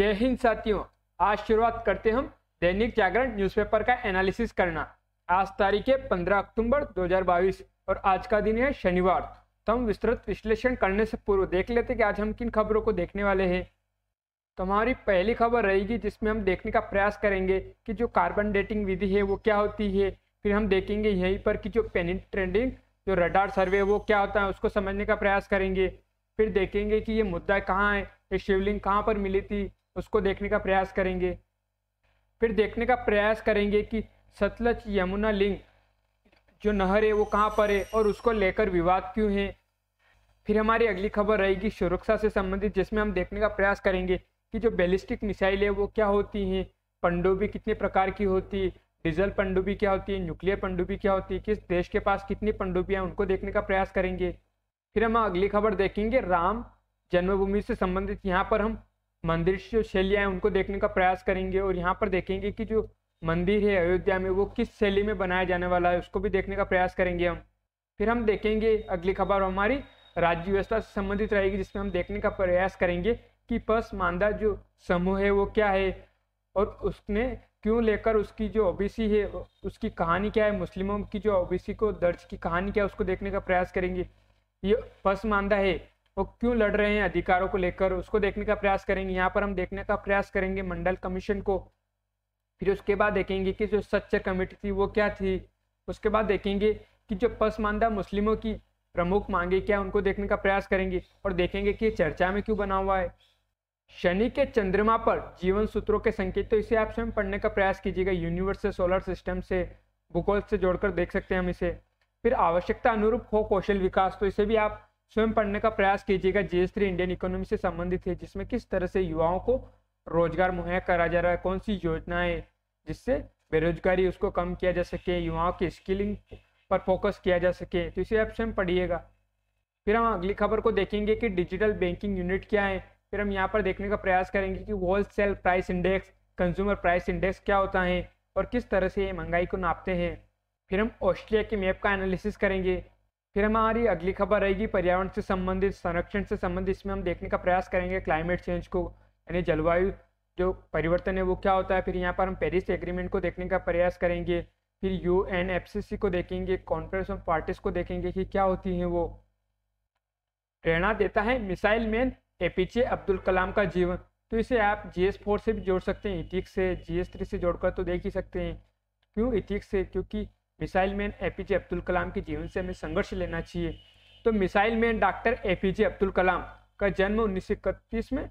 जय हिंद साथियों आज शुरुआत करते हम दैनिक जागरण न्यूज़पेपर का एनालिसिस करना आज तारीख है पंद्रह अक्टूबर 2022 और आज का दिन है शनिवार तो हम विस्तृत विश्लेषण करने से पूर्व देख लेते कि आज हम किन खबरों को देखने वाले हैं तो हमारी पहली खबर रहेगी जिसमें हम देखने का प्रयास करेंगे कि जो कार्बन डेटिंग विधि है वो क्या होती है फिर हम देखेंगे यहीं पर कि जो पेनिट ट्रेंडिंग जो रडार सर्वे वो क्या होता है उसको समझने का प्रयास करेंगे फिर देखेंगे कि ये मुद्दा कहाँ है ये शिवलिंग कहाँ पर मिली थी उसको देखने का प्रयास करेंगे फिर देखने का प्रयास करेंगे कि सतलज यमुना लिंग जो नहर है वो कहाँ पर है और उसको लेकर विवाद क्यों है फिर हमारी अगली खबर रहेगी सुरक्षा से संबंधित जिसमें हम देखने का प्रयास करेंगे कि जो बैलिस्टिक मिसाइल है वो क्या होती हैं पंडुबी कितने प्रकार की होती है डीजल पंडुबी क्या होती है न्यूक्लियर पंडुबी क्या होती है किस देश के पास कितनी पंडुबियाँ उनको देखने का प्रयास करेंगे फिर हम अगली खबर देखेंगे राम जन्मभूमि से संबंधित यहाँ पर हम मंदिर जो शैलियाँ हैं उनको देखने का प्रयास करेंगे और यहाँ पर देखेंगे कि जो मंदिर है अयोध्या में वो किस शैली में बनाया जाने वाला है उसको भी देखने का प्रयास करेंगे हम फिर हम देखेंगे अगली खबर हमारी राज्य व्यवस्था से संबंधित रहेगी जिसमें हम देखने का प्रयास करेंगे कि पसमानदा जो समूह है वो क्या है और उसने क्यों लेकर उसकी जो ओबीसी है उसकी कहानी क्या है मुस्लिमों की जो ओबीसी को दर्ज की कहानी क्या है उसको देखने का प्रयास करेंगे ये पसमानदा है वो तो क्यों लड़ रहे हैं अधिकारों को लेकर उसको देखने का प्रयास करेंगे यहाँ पर हम देखने का प्रयास करेंगे मंडल कमीशन को फिर उसके बाद देखेंगे कि जो सच्चर कमेटी थी वो क्या थी उसके बाद देखेंगे कि जो पसमानदा मुस्लिमों की प्रमुख मांगे क्या उनको देखने का प्रयास करेंगे और देखेंगे कि चर्चा में क्यों बना हुआ है शनि के चंद्रमा पर जीवन सूत्रों के संकेत तो इसे आप स्वयं पढ़ने का प्रयास कीजिएगा यूनिवर्स से सोलर सिस्टम से भूगोल से जोड़कर देख सकते हैं हम इसे फिर आवश्यकता अनुरूप हो कौशल विकास तो इसे भी आप स्वयं पढ़ने का प्रयास कीजिएगा G S three Indian economy से संबंधित है जिसमें किस तरह से युवाओं को रोजगार मुहैया करा जा रहा है कौन सी योजनाएं जिससे बेरोजगारी उसको कम किया जा सके युवाओं की स्किलिंग पर फोकस किया जा सके तो इसे आप स्वयं पढ़िएगा फिर हम अगली खबर को देखेंगे कि डिजिटल बैंकिंग यूनिट क्या है फिर हम यहाँ पर देखने का प्रयास करेंगे कि wholesale price index consumer price index क्या होता है और किस तरह से ये महंगाई को नापते हैं फिर हम ऑस्ट्रिया की मैप का एनालिसिस करेंगे फिर हमारी अगली खबर रहेगी पर्यावरण से संबंधित संरक्षण से संबंधित इसमें हम देखने का प्रयास करेंगे क्लाइमेट चेंज को यानी जलवायु जो परिवर्तन है वो क्या होता है फिर यहाँ पर हम पेरिस एग्रीमेंट को देखने का प्रयास करेंगे फिर U N F C C को देखेंगे कॉन्फ्रेंस ऑफ पार्टीज को देखेंगे कि क्या होती है वो प्रेरणा देता है missile man A P J Abdul Kalam का जीवन तो इसे आप जी एस फोर से भी जोड़ सकते हैं इथिक्स e से जी एस थ्री से जोड़कर तो देख ही सकते हैं क्यों इथिक्स e से क्योंकि missile man A P J Abdul Kalam के जीवन से हमें संघर्ष लेना चाहिए तो missile man doctor A P J Abdul Kalam का जन्म उन्नीस में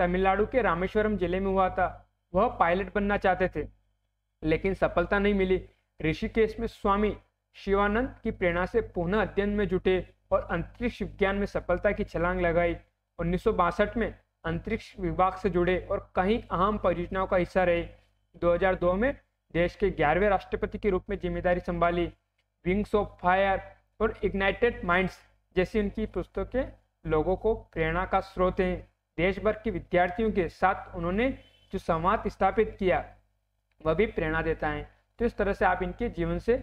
तमिलनाडु के रामेश्वरम जिले में हुआ था वह पायलट बनना चाहते थे लेकिन सफलता नहीं मिली ऋषिकेश में स्वामी शिवानंद की प्रेरणा से पुनः अध्ययन में जुटे और अंतरिक्ष विज्ञान में सफलता की छलांग लगाई उन्नीस में अंतरिक्ष विभाग से जुड़े और कई अहम परियोजनाओं का हिस्सा रहे 2002 में देश के ग्यारहवें राष्ट्रपति के रूप में जिम्मेदारी संभाली विंग्स ऑफ फायर और इग्नाइटेड माइंड्स जैसी उनकी पुस्तकें लोगों को प्रेरणा का स्रोत हैं देश भर के विद्यार्थियों के साथ उन्होंने जो संवाद स्थापित किया वह भी प्रेरणा देता है तो इस तरह से आप इनके जीवन से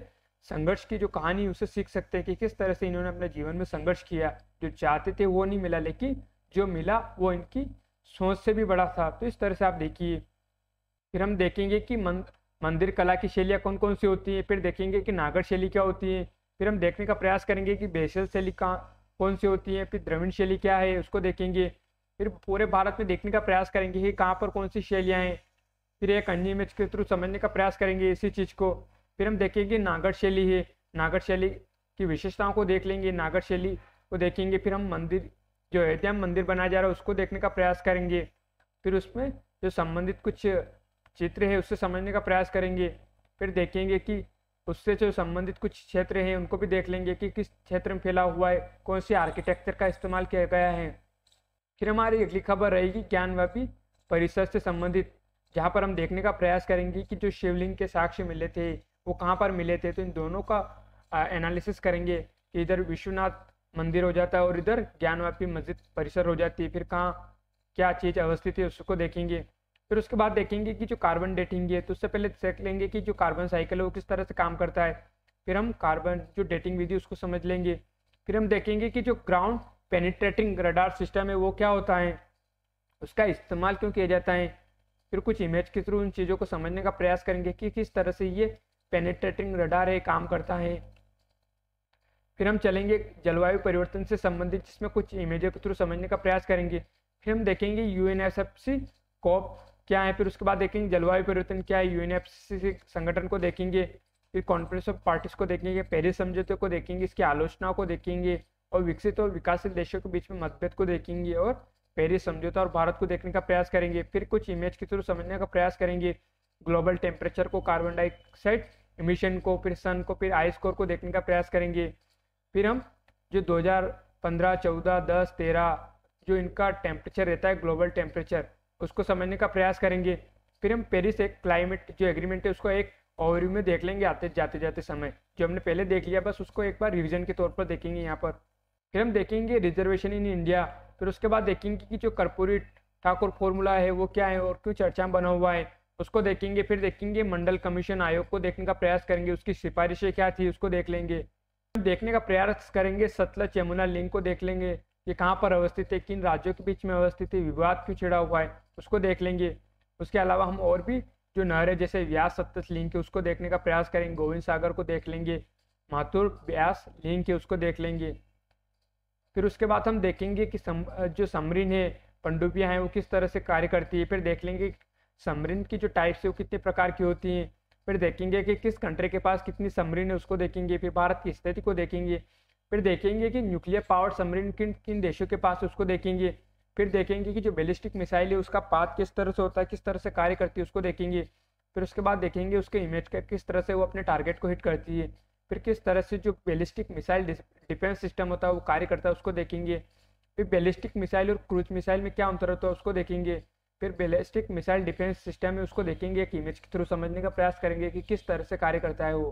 संघर्ष की जो कहानी उसे सीख सकते हैं कि किस तरह से इन्होंने अपने जीवन में संघर्ष किया जो चाहते थे वो नहीं मिला लेकिन जो मिला वो इनकी सोच से भी बड़ा था तो इस तरह से आप देखिए फिर हम देखेंगे कि मन मंदिर कला की शैलियाँ कौन कौन सी होती हैं फिर देखेंगे कि नागर शैली क्या होती है फिर हम देखने का प्रयास करेंगे कि बेसल शैली कहाँ कौन सी होती है फिर द्रविण शैली क्या है उसको देखेंगे फिर पूरे भारत में देखने का प्रयास करेंगे कि कहाँ पर कौन सी शैलियाँ हैं फिर एक अन्य इमेज के थ्रू समझने का प्रयास करेंगे इसी चीज़ को फिर हम देखेंगे नागर शैली है नागर शैली की विशेषताओं को देख लेंगे नागर शैली को देखेंगे फिर हम मंदिर जो अयोध्या मंदिर बनाया जा रहा है उसको देखने का प्रयास करेंगे फिर उसमें जो संबंधित कुछ चित्र है उससे समझने का प्रयास करेंगे फिर देखेंगे कि उससे जो संबंधित कुछ क्षेत्र हैं उनको भी देख लेंगे कि किस क्षेत्र में फैला हुआ है कौन से आर्किटेक्चर का इस्तेमाल किया गया है फिर हमारी अगली खबर रहेगी ज्ञानव्यापी परिसर से संबंधित जहाँ पर हम देखने का प्रयास करेंगे कि जो शिवलिंग के साक्ष्य मिले थे वो कहाँ पर मिले थे तो इन दोनों का एनालिसिस करेंगे इधर विश्वनाथ मंदिर हो जाता है और इधर ज्ञानव्यापी मस्जिद परिसर हो जाती है फिर कहाँ क्या चीज़ अवस्थित है उसको देखेंगे फिर उसके बाद देखेंगे कि जो कार्बन डेटिंग है तो उससे पहले देख लेंगे कि जो कार्बन साइकिल है वो किस तरह से काम करता है फिर हम कार्बन जो डेटिंग विधि उसको समझ लेंगे फिर हम देखेंगे कि जो ग्राउंड पेनिट्रेटिंग रडार सिस्टम है वो क्या होता है उसका इस्तेमाल क्यों किया जाता है फिर कुछ इमेज के थ्रू उन चीज़ों को समझने का प्रयास करेंगे कि किस तरह से ये पेनिट्रेटिंग रडार है काम करता है फिर हम चलेंगे जलवायु परिवर्तन से संबंधित जिसमें कुछ इमेजों के थ्रू समझने का प्रयास करेंगे फिर हम देखेंगे U N S F C COP क्या है फिर उसके बाद देखेंगे जलवायु परिवर्तन क्या है यूएन संगठन को देखेंगे फिर कॉन्फ्रेंस ऑफ पार्टीज को देखेंगे पेरिस समझौते को देखेंगे इसकी आलोचनाओं को देखेंगे और विकसित और विकासशील देशों के बीच में मतभेद को देखेंगे और पेरिस समझौता और भारत को देखने का प्रयास करेंगे फिर कुछ इमेज के थ्रू समझने का प्रयास करेंगे ग्लोबल टेम्परेचर को कार्बन डाइऑक्साइड इमिशन को फिर सन को फिर आई स्कोर को देखने का प्रयास करेंगे फिर हम जो 2015, 14, 10, 13 जो इनका टेम्परेचर रहता है ग्लोबल टेम्परेचर उसको समझने का प्रयास करेंगे फिर हम पेरिस एक क्लाइमेट जो एग्रीमेंट है उसको एक ओवरव्यू में देख लेंगे आते जाते जाते समय जो हमने पहले देख लिया बस उसको एक बार रिविजन के तौर पर देखेंगे यहाँ पर फिर हम देखेंगे रिजर्वेशन इन इंडिया फिर उसके बाद देखेंगे कि जो कर्पोरेट ठाकुर फॉर्मूला है वो क्या है और क्यों चर्चा में बना हुआ है उसको देखेंगे फिर देखेंगे मंडल कमीशन आयोग को देखने का प्रयास करेंगे उसकी सिफारिशें क्या थी उसको देख लेंगे देखने का प्रयास करेंगे सतलज यमुना लिंक को देख लेंगे ये कहाँ पर अवस्थित है किन राज्यों के बीच में अवस्थित है विवाद क्यों छिड़ा हुआ है उसको देख लेंगे उसके अलावा हम और भी जो नहरें जैसे व्यास सप्तस लिंग है उसको देखने का प्रयास करेंगे गोविंद सागर को देख लेंगे माथुर व्यास लिंग है उसको देख लेंगे फिर उसके बाद हम देखेंगे कि सम, जो समरीन है पंडुपियाँ हैं वो किस तरह से कार्य करती है फिर देख लेंगे समरीन की जो टाइप्स है वो कितने प्रकार की होती हैं फिर देखेंगे कि किस कंट्री के पास कितनी समरीन है उसको देखेंगे फिर भारत की स्थिति को देखेंगे फिर देखेंगे कि न्यूक्लियर पावर समरीन किन किन देशों के पास उसको देखेंगे फिर देखेंगे कि जो बैलिस्टिक मिसाइल है उसका पाथ किस तरह से होता है किस तरह से कार्य करती है उसको देखेंगे फिर उसके बाद देखेंगे उसके इमेज का किस तरह से वो अपने टारगेट को हिट करती है फिर किस तरह से जो बैलिस्टिक मिसाइल डिफेंस सिस्टम होता है वो कार्य करता है उसको देखेंगे फिर बैलिस्टिक मिसाइल और क्रूज मिसाइल में क्या अंतर होता है उसको देखेंगे फिर बैलिस्टिक मिसाइल डिफेंस सिस्टम है उसको देखेंगे एक इमेज के थ्रू समझने का प्रयास करेंगे कि किस तरह से कार्य करता है वो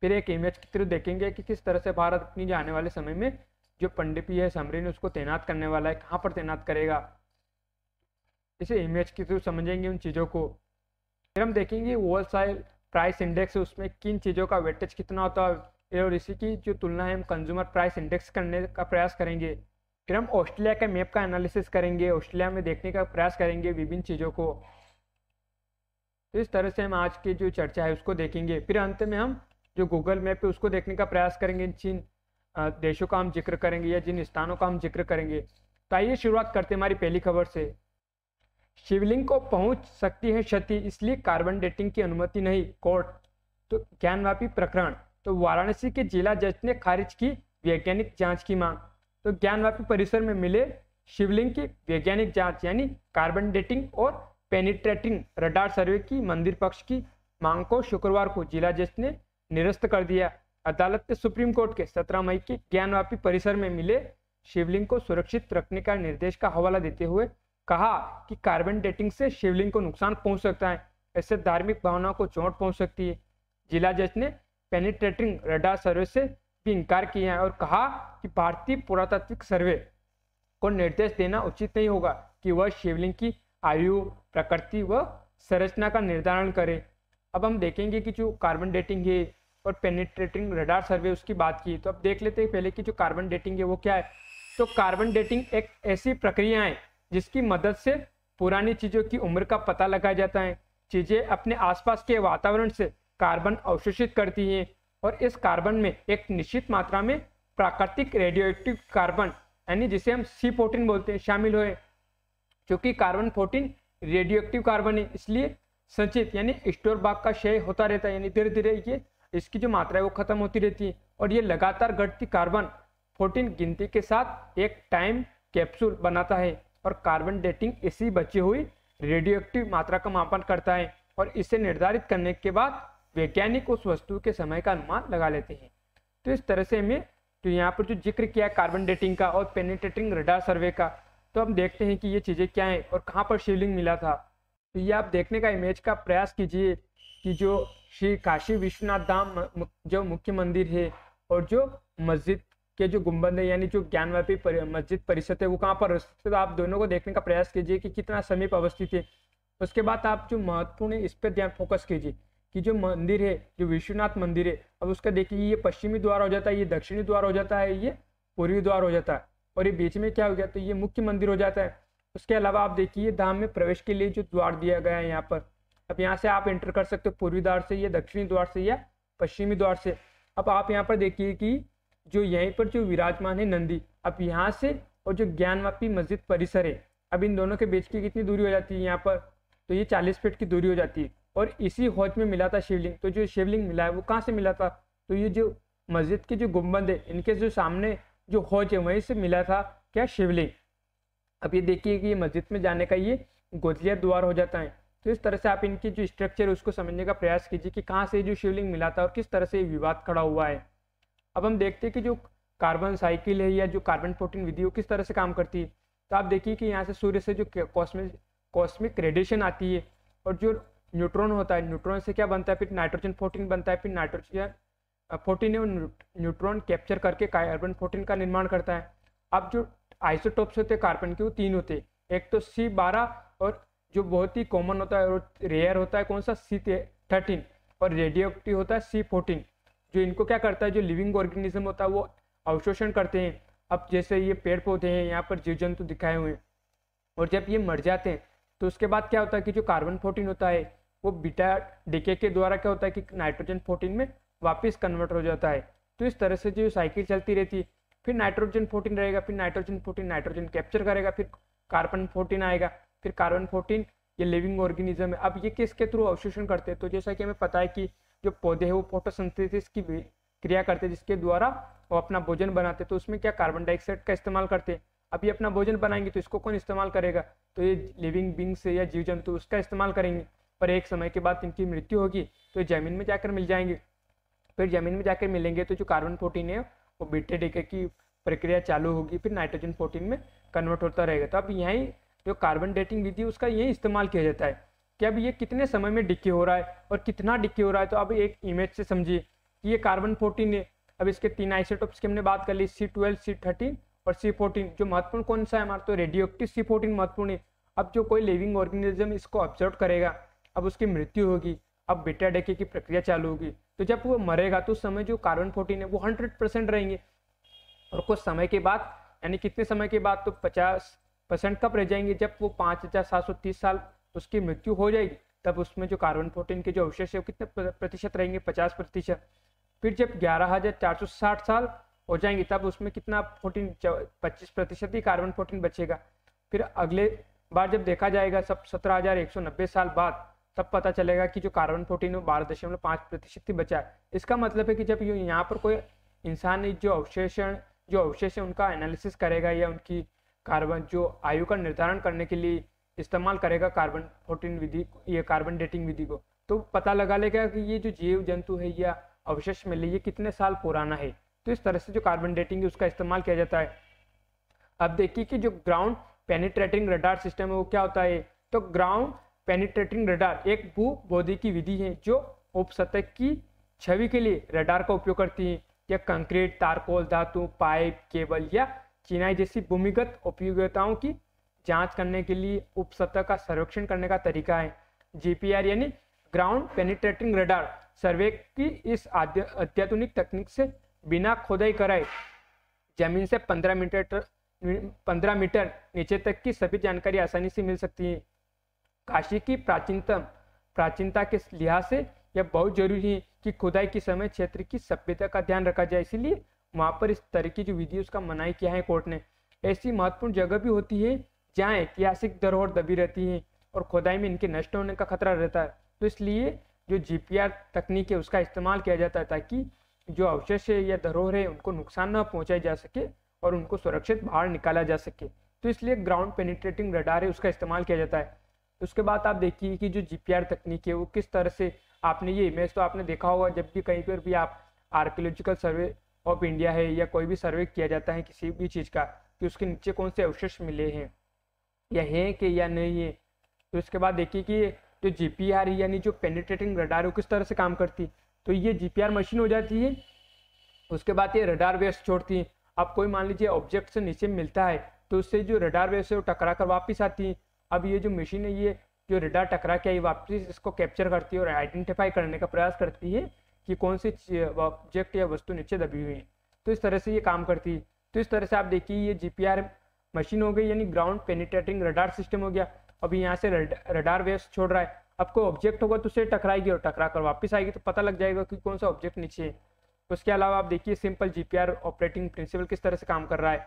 फिर एक इमेज के थ्रू देखेंगे कि किस तरह से भारत अपनी जो आने वाले समय में जो पंडिपी है समरीन उसको तैनात करने वाला है कहाँ पर तैनात करेगा इसे इमेज के थ्रू समझेंगे उन चीज़ों को फिर हम देखेंगे होलसेल प्राइस इंडेक्स उसमें किन चीज़ों का वेटेज कितना होता है और इसी की जो तुलना है हम कंज्यूमर प्राइस इंडेक्स करने का प्रयास करेंगे फिर हम ऑस्ट्रेलिया के मैप का एनालिसिस करेंगे ऑस्ट्रेलिया में देखने का प्रयास करेंगे विभिन्न चीज़ों को तो इस तरह से हम आज की जो चर्चा है उसको देखेंगे फिर अंत में हम जो गूगल मैप है उसको देखने का प्रयास करेंगे देशों का हम जिक्र करेंगे या जिन स्थानों का हम जिक्र करेंगे तो आइए शुरुआत करते हैं हमारी पहली खबर से शिवलिंग को पहुंच सकती है क्षति इसलिए कार्बन डेटिंग की अनुमति नहीं कोर्ट तो ज्ञानवापी प्रकरण तो वाराणसी के जिला जज ने खारिज की वैज्ञानिक जांच की मांग तो ज्ञानवापी परिसर में मिले शिवलिंग की वैज्ञानिक जांच यानी कार्बन डेटिंग और पेनिट्रेटिंग रडार सर्वे की मंदिर पक्ष की मांग को शुक्रवार को जिला जज ने निरस्त कर दिया अदालत ने सुप्रीम कोर्ट के 17 मई के ज्ञानवापी परिसर में मिले शिवलिंग को सुरक्षित रखने का निर्देश का हवाला देते हुए कहा कि कार्बन डेटिंग से शिवलिंग को नुकसान पहुंच सकता है ऐसे धार्मिक भावनाओं को चोट पहुंच सकती है जिला जज ने पेनिट्रेटिंग रडार सर्वे से भी इनकार किया है और कहा कि भारतीय पुरातात्विक सर्वे को निर्देश देना उचित नहीं होगा कि वह शिवलिंग की आयु प्रकृति व संरचना का निर्धारण करे अब हम देखेंगे कि जो कार्बन डेटिंग है और पेनिट्रेटिंग रडार सर्वे उसकी बात की तो अब देख लेते हैं पहले की जो कार्बन डेटिंग है वो क्या है तो कार्बन डेटिंग एक ऐसी प्रक्रिया है जिसकी मदद से पुरानी चीज़ों की उम्र का पता लगाया जाता है चीज़ें अपने आसपास के वातावरण से कार्बन अवशोषित करती हैं और इस कार्बन में एक निश्चित मात्रा में प्राकृतिक रेडियोएक्टिव कार्बन यानी जिसे हम सी फोर्टीन बोलते हैं शामिल हुए क्योंकि कार्बन फोर्टीन रेडियोएक्टिव कार्बन है इसलिए संचित यानी स्टोर बाग का क्षय होता रहता है यानी धीरे धीरे ये इसकी जो मात्रा है वो खत्म होती रहती है और ये लगातार घटती कार्बन 14 गिनती के साथ एक टाइम कैप्सूल बनाता है और कार्बन डेटिंग इसी बची हुई रेडियो एक्टिव मात्रा का मापन करता है और इसे निर्धारित करने के बाद वैज्ञानिक उस वस्तु के समय का अनुमान लगा लेते हैं तो इस तरह से हमें तो यहाँ पर जो जिक्र किया है कार्बन डेटिंग का और पेनिटेटिंग रडार सर्वे का तो हम देखते हैं कि ये चीज़ें क्या हैं और कहाँ पर शिवलिंग मिला था तो ये आप देखने का इमेज का प्रयास कीजिए कि जो श्री काशी विश्वनाथ धाम जो मुख्य मंदिर है और जो मस्जिद के जो गुम्बद है यानी जो ज्ञानव्यापी पर, मस्जिद परिषद है वो कहाँ पर अवस्थित तो आप दोनों को देखने का प्रयास कीजिए कि कितना समीप अवस्थित है उसके बाद आप जो महत्वपूर्ण है इस पर ध्यान फोकस कीजिए कि जो मंदिर है जो विश्वनाथ मंदिर है अब उसका देखिए ये पश्चिमी द्वार हो जाता है ये दक्षिणी द्वार हो जाता है ये पूर्वी द्वार हो जाता है और ये बीच में क्या हो गया तो ये मुख्य मंदिर हो जाता है उसके अलावा आप देखिए धाम में प्रवेश के लिए जो द्वार दिया गया है यहाँ पर अब यहाँ से आप एंटर कर सकते हो पूर्वी द्वार से या दक्षिणी द्वार से या पश्चिमी द्वार से अब आप यहाँ पर देखिए कि जो यहीं पर जो विराजमान है नंदी अब यहाँ से और जो ज्ञानवापी मस्जिद परिसर है अब इन दोनों के बीच की कितनी दूरी हो जाती है यहाँ पर तो ये चालीस फीट की दूरी हो जाती है और इसी हौज में मिला था शिवलिंग तो जो शिवलिंग मिला है वो कहाँ से मिला था तो ये जो मस्जिद के जो गुम्बंद है इनके जो सामने जो हौज है वहीं से मिला था क्या शिवलिंग अब ये देखिए कि ये मस्जिद में जाने का ये गोदलिया द्वार हो जाता है तो इस तरह से आप इनकी जो स्ट्रक्चर है उसको समझने का प्रयास कीजिए कि कहाँ से जो शिवलिंग मिला था और किस तरह से विवाद खड़ा हुआ है अब हम देखते हैं कि जो कार्बन साइकिल है या जो कार्बन प्रोटीन विधि वो किस तरह से काम करती है तो आप देखिए कि यहाँ से सूर्य से जो कॉस्मिक कॉस्मिक रेडिएशन आती है और जो न्यूट्रॉन होता है न्यूट्रॉन से क्या बनता है फिर नाइट्रोजन फोर्टीन बनता है फिर नाइट्रोजन फोर्टीन है न्यूट्रॉन कैप्चर करके कार्बन फोर्टीन का निर्माण करता है अब जो आइसोटॉप्स होते हैं कार्बन के वो तीन होते हैं एक तो सी बारह और जो बहुत ही कॉमन होता है और रेयर होता है कौन सा सी थर्टीन और रेडियो एक्टिव होता है सी फोर्टीन जो इनको क्या करता है जो लिविंग ऑर्गेनिज्म होता है वो अवशोषण करते हैं अब जैसे ये पेड़ पौधे हैं यहाँ पर जीव जंतु दिखाए हुए हैं और जब ये मर जाते हैं तो उसके बाद क्या होता है कि जो कार्बन फोर्टीन होता है वो बीटा डीके के द्वारा क्या होता है कि नाइट्रोजन फोर्टीन में वापस कन्वर्ट हो जाता है तो इस तरह से जो साइकिल चलती रहती है फिर नाइट्रोजन फोर्टीन रहेगा फिर नाइट्रोजन फोर्टीन नाइट्रोजन कैप्चर करेगा फिर कार्बन फोर्टीन आएगा फिर कार्बन फोर्टीन ये लिविंग ऑर्गेनिज्म है अब ये किसके थ्रू अवशोषण करते हैं तो जैसा कि हमें पता है कि जो पौधे हैं वो फोटोसिंथेसिस की क्रिया करते हैं जिसके द्वारा वो अपना भोजन बनाते हैं तो उसमें क्या कार्बन डाइऑक्साइड का इस्तेमाल करते हैं अब ये अपना भोजन बनाएंगे तो इसको कौन इस्तेमाल करेगा तो ये लिविंग बींग्स या जीव जंतु उसका इस्तेमाल करेंगे पर एक समय के बाद इनकी मृत्यु होगी तो ये जमीन में जाकर मिल जाएंगे फिर जमीन में जाकर मिलेंगे तो जो कार्बन प्रोटीन है वो बीटे डीके की प्रक्रिया चालू होगी फिर नाइट्रोजन प्रोटीन में कन्वर्ट होता रहेगा तो अब यहीं जो कार्बन डेटिंग विधि उसका यही इस्तेमाल किया जाता है कि अब ये कितने समय में डिक्के हो रहा है और कितना डिक्के हो रहा है तो अब एक इमेज से समझिए कि ये कार्बन फोर्टीन है अब इसके तीन आइसोटोप्स की हमने बात कर ली सी ट्वेल्व सी थर्टीन और सी फोर्टीन जो महत्वपूर्ण कौन सा है हमारा तो रेडियो एक्टिव सी फोर्टीन महत्वपूर्ण है अब जो कोई लिविंग ऑर्गेनिज्म इसको ऑब्जर्व करेगा अब उसकी मृत्यु होगी अब बेटा डेके की प्रक्रिया चालू होगी तो जब वो मरेगा तो उस समय जो कार्बन फोर्टीन है वो हंड्रेड परसेंट रहेंगे और कुछ समय के बाद यानी कितने समय के बाद तो पचास परसेंट कब रह जाएंगे जब वो पाँच हजार सात सौ तीस साल उसकी मृत्यु हो जाएगी तब उसमें जो कार्बन फोर्टीन के जो अवशेष है वो कितने प्रतिशत रहेंगे पचास प्रतिशत फिर जब ग्यारह हजार चार सौ साठ साल हो जाएंगे तब उसमें कितना फोर्टीन पच्चीस प्रतिशत ही कार्बन फोर्टीन बचेगा फिर अगले बार जब देखा जाएगा सब सत्रह हजार एक सौ नब्बे साल बाद तब पता चलेगा कि जो कार्बन फोर्टीन वो बारह दशमलव पाँच प्रतिशत ही बचा है इसका मतलब है कि जब यहाँ पर कोई इंसान जो अवशेषण जो अवशेष है उनका एनालिसिस करेगा या उनकी कार्बन जो आयु का निर्धारण करने के लिए इस्तेमाल करेगा कार्बन फोर्टीन विधि ये कार्बन डेटिंग विधि को तो पता लगा लेगा कि ये जो जीव जंतु है या अवशेष मिले ये कितने साल पुराना है तो इस तरह से जो कार्बन डेटिंग है उसका इस्तेमाल किया जाता है अब देखिए कि जो ग्राउंड पेनिट्रेटिंग रडार सिस्टम है वो क्या होता है तो ग्राउंड पेनिट्रेटिंग रडार एक भू बोधी की विधि है जो उपसतक की छवि के लिए रडार का उपयोग करती है या कंक्रीट तारकोल धातु पाइप केबल या चिनाई जैसी भूमिगत उपयोगिताओं की जांच करने के लिए उपसतह का सर्वेक्षण करने का तरीका है जीपीआर यानी ग्राउंड पेनिट्रेटिंग रडार सर्वे की इस अत्याधुनिक तकनीक से बिना खोदाई कराए जमीन से 15 मीटर 15 मीटर नीचे तक की सभी जानकारी आसानी से मिल सकती है काशी की प्राचीनतम प्राचीनता के लिहाज से यह बहुत जरूरी है कि खुदाई के समय क्षेत्र की सभ्यता का ध्यान रखा जाए इसीलिए वहाँ पर इस तरह की जो विधि उसका मनाई किया है कोर्ट ने ऐसी महत्वपूर्ण जगह भी होती है जहाँ ऐतिहासिक धरोहर दबी रहती है और खुदाई में इनके नष्ट होने का खतरा रहता है तो इसलिए जो जी पी आर तकनीक है उसका इस्तेमाल किया जाता है ताकि जो अवशेष है या धरोहर है उनको नुकसान न पहुँचाया जा सके और उनको सुरक्षित बाहर निकाला जा सके तो इसलिए ग्राउंड पेनिट्रेटिंग रडार है उसका इस्तेमाल किया जाता है उसके बाद आप देखिए कि जो जी तकनीक है वो किस तरह से आपने ये इमेज तो आपने देखा होगा जब भी कहीं पर भी आप आर्कियोलॉजिकल सर्वे ऑफ इंडिया है या कोई भी सर्वे किया जाता है किसी भी चीज़ का कि उसके नीचे कौन से अवशेष मिले हैं या है कि या नहीं है तो इसके बाद देखिए कि जो जी पी आर यानी जो पेनिट्रेटिंग रडार है किस तरह से काम करती है तो ये जी पी आर मशीन हो जाती है उसके बाद ये रडार वेव्स छोड़ती है अब कोई मान लीजिए ऑब्जेक्ट से नीचे मिलता है तो उससे जो रडार वेव्स है वो टकरा कर वापस आती है अब ये जो मशीन है ये जो रडार टकरा के आई वापस इसको कैप्चर करती है और आइडेंटिफाई करने का प्रयास करती है कि कौन सी ऑब्जेक्ट या वस्तु नीचे दबी हुई है तो इस तरह से ये काम करती है तो इस तरह से आप देखिए ये जी मशीन हो गई यानी ग्राउंड पेनिटेटिंग रडार सिस्टम हो गया अभी यहाँ से रडार वेव्स छोड़ रहा है अब कोई ऑब्जेक्ट होगा तो उसे टकराएगी और टकरा कर वापस आएगी तो पता लग जाएगा कि कौन सा ऑब्जेक्ट नीचे है उसके अलावा आप देखिए सिंपल जी ऑपरेटिंग प्रिंसिपल किस तरह से काम कर रहा है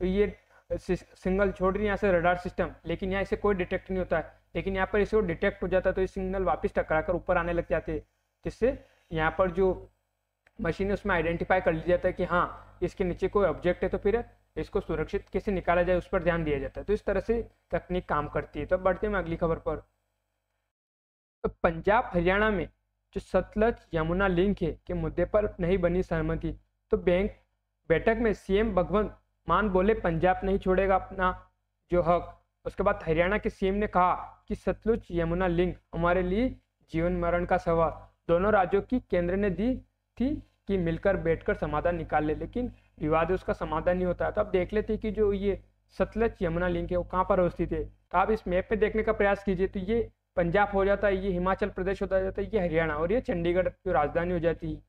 तो ये सिग्नल छोड़ रही है यहाँ से रडार सिस्टम लेकिन यहाँ इसे कोई डिटेक्ट नहीं होता है लेकिन यहाँ पर इसे डिटेक्ट हो जाता है तो ये सिग्नल वापस टकरा कर ऊपर आने लग जाते हैं जिससे यहाँ पर जो मशीन है उसमें आइडेंटिफाई कर लिया जाता है कि हाँ इसके नीचे कोई ऑब्जेक्ट है तो फिर इसको सुरक्षित कैसे निकाला जाए उस पर ध्यान दिया जाता है तो इस तरह से तकनीक काम करती है तो बढ़ते हैं अगली खबर पर तो पंजाब हरियाणा में जो सतलज यमुना लिंक है के मुद्दे पर नहीं बनी सहमति तो बैंक बैठक में सीएम भगवंत मान बोले पंजाब नहीं छोड़ेगा अपना जो हक उसके बाद हरियाणा के सीएम ने कहा कि सतलुज यमुना लिंक हमारे लिए जीवन मरण का सवाल दोनों राज्यों की केंद्र ने दी थी कि मिलकर बैठकर समाधान निकाल ले लेकिन विवाद उसका समाधान नहीं होता तो आप देख लेते कि जो ये सतलज यमुना लिंक है वो कहाँ पर अवस्थित है तो आप इस मैप पे देखने का प्रयास कीजिए तो ये पंजाब हो जाता है ये हिमाचल प्रदेश हो जाता है ये हरियाणा और ये चंडीगढ़ जो राजधानी हो जाती है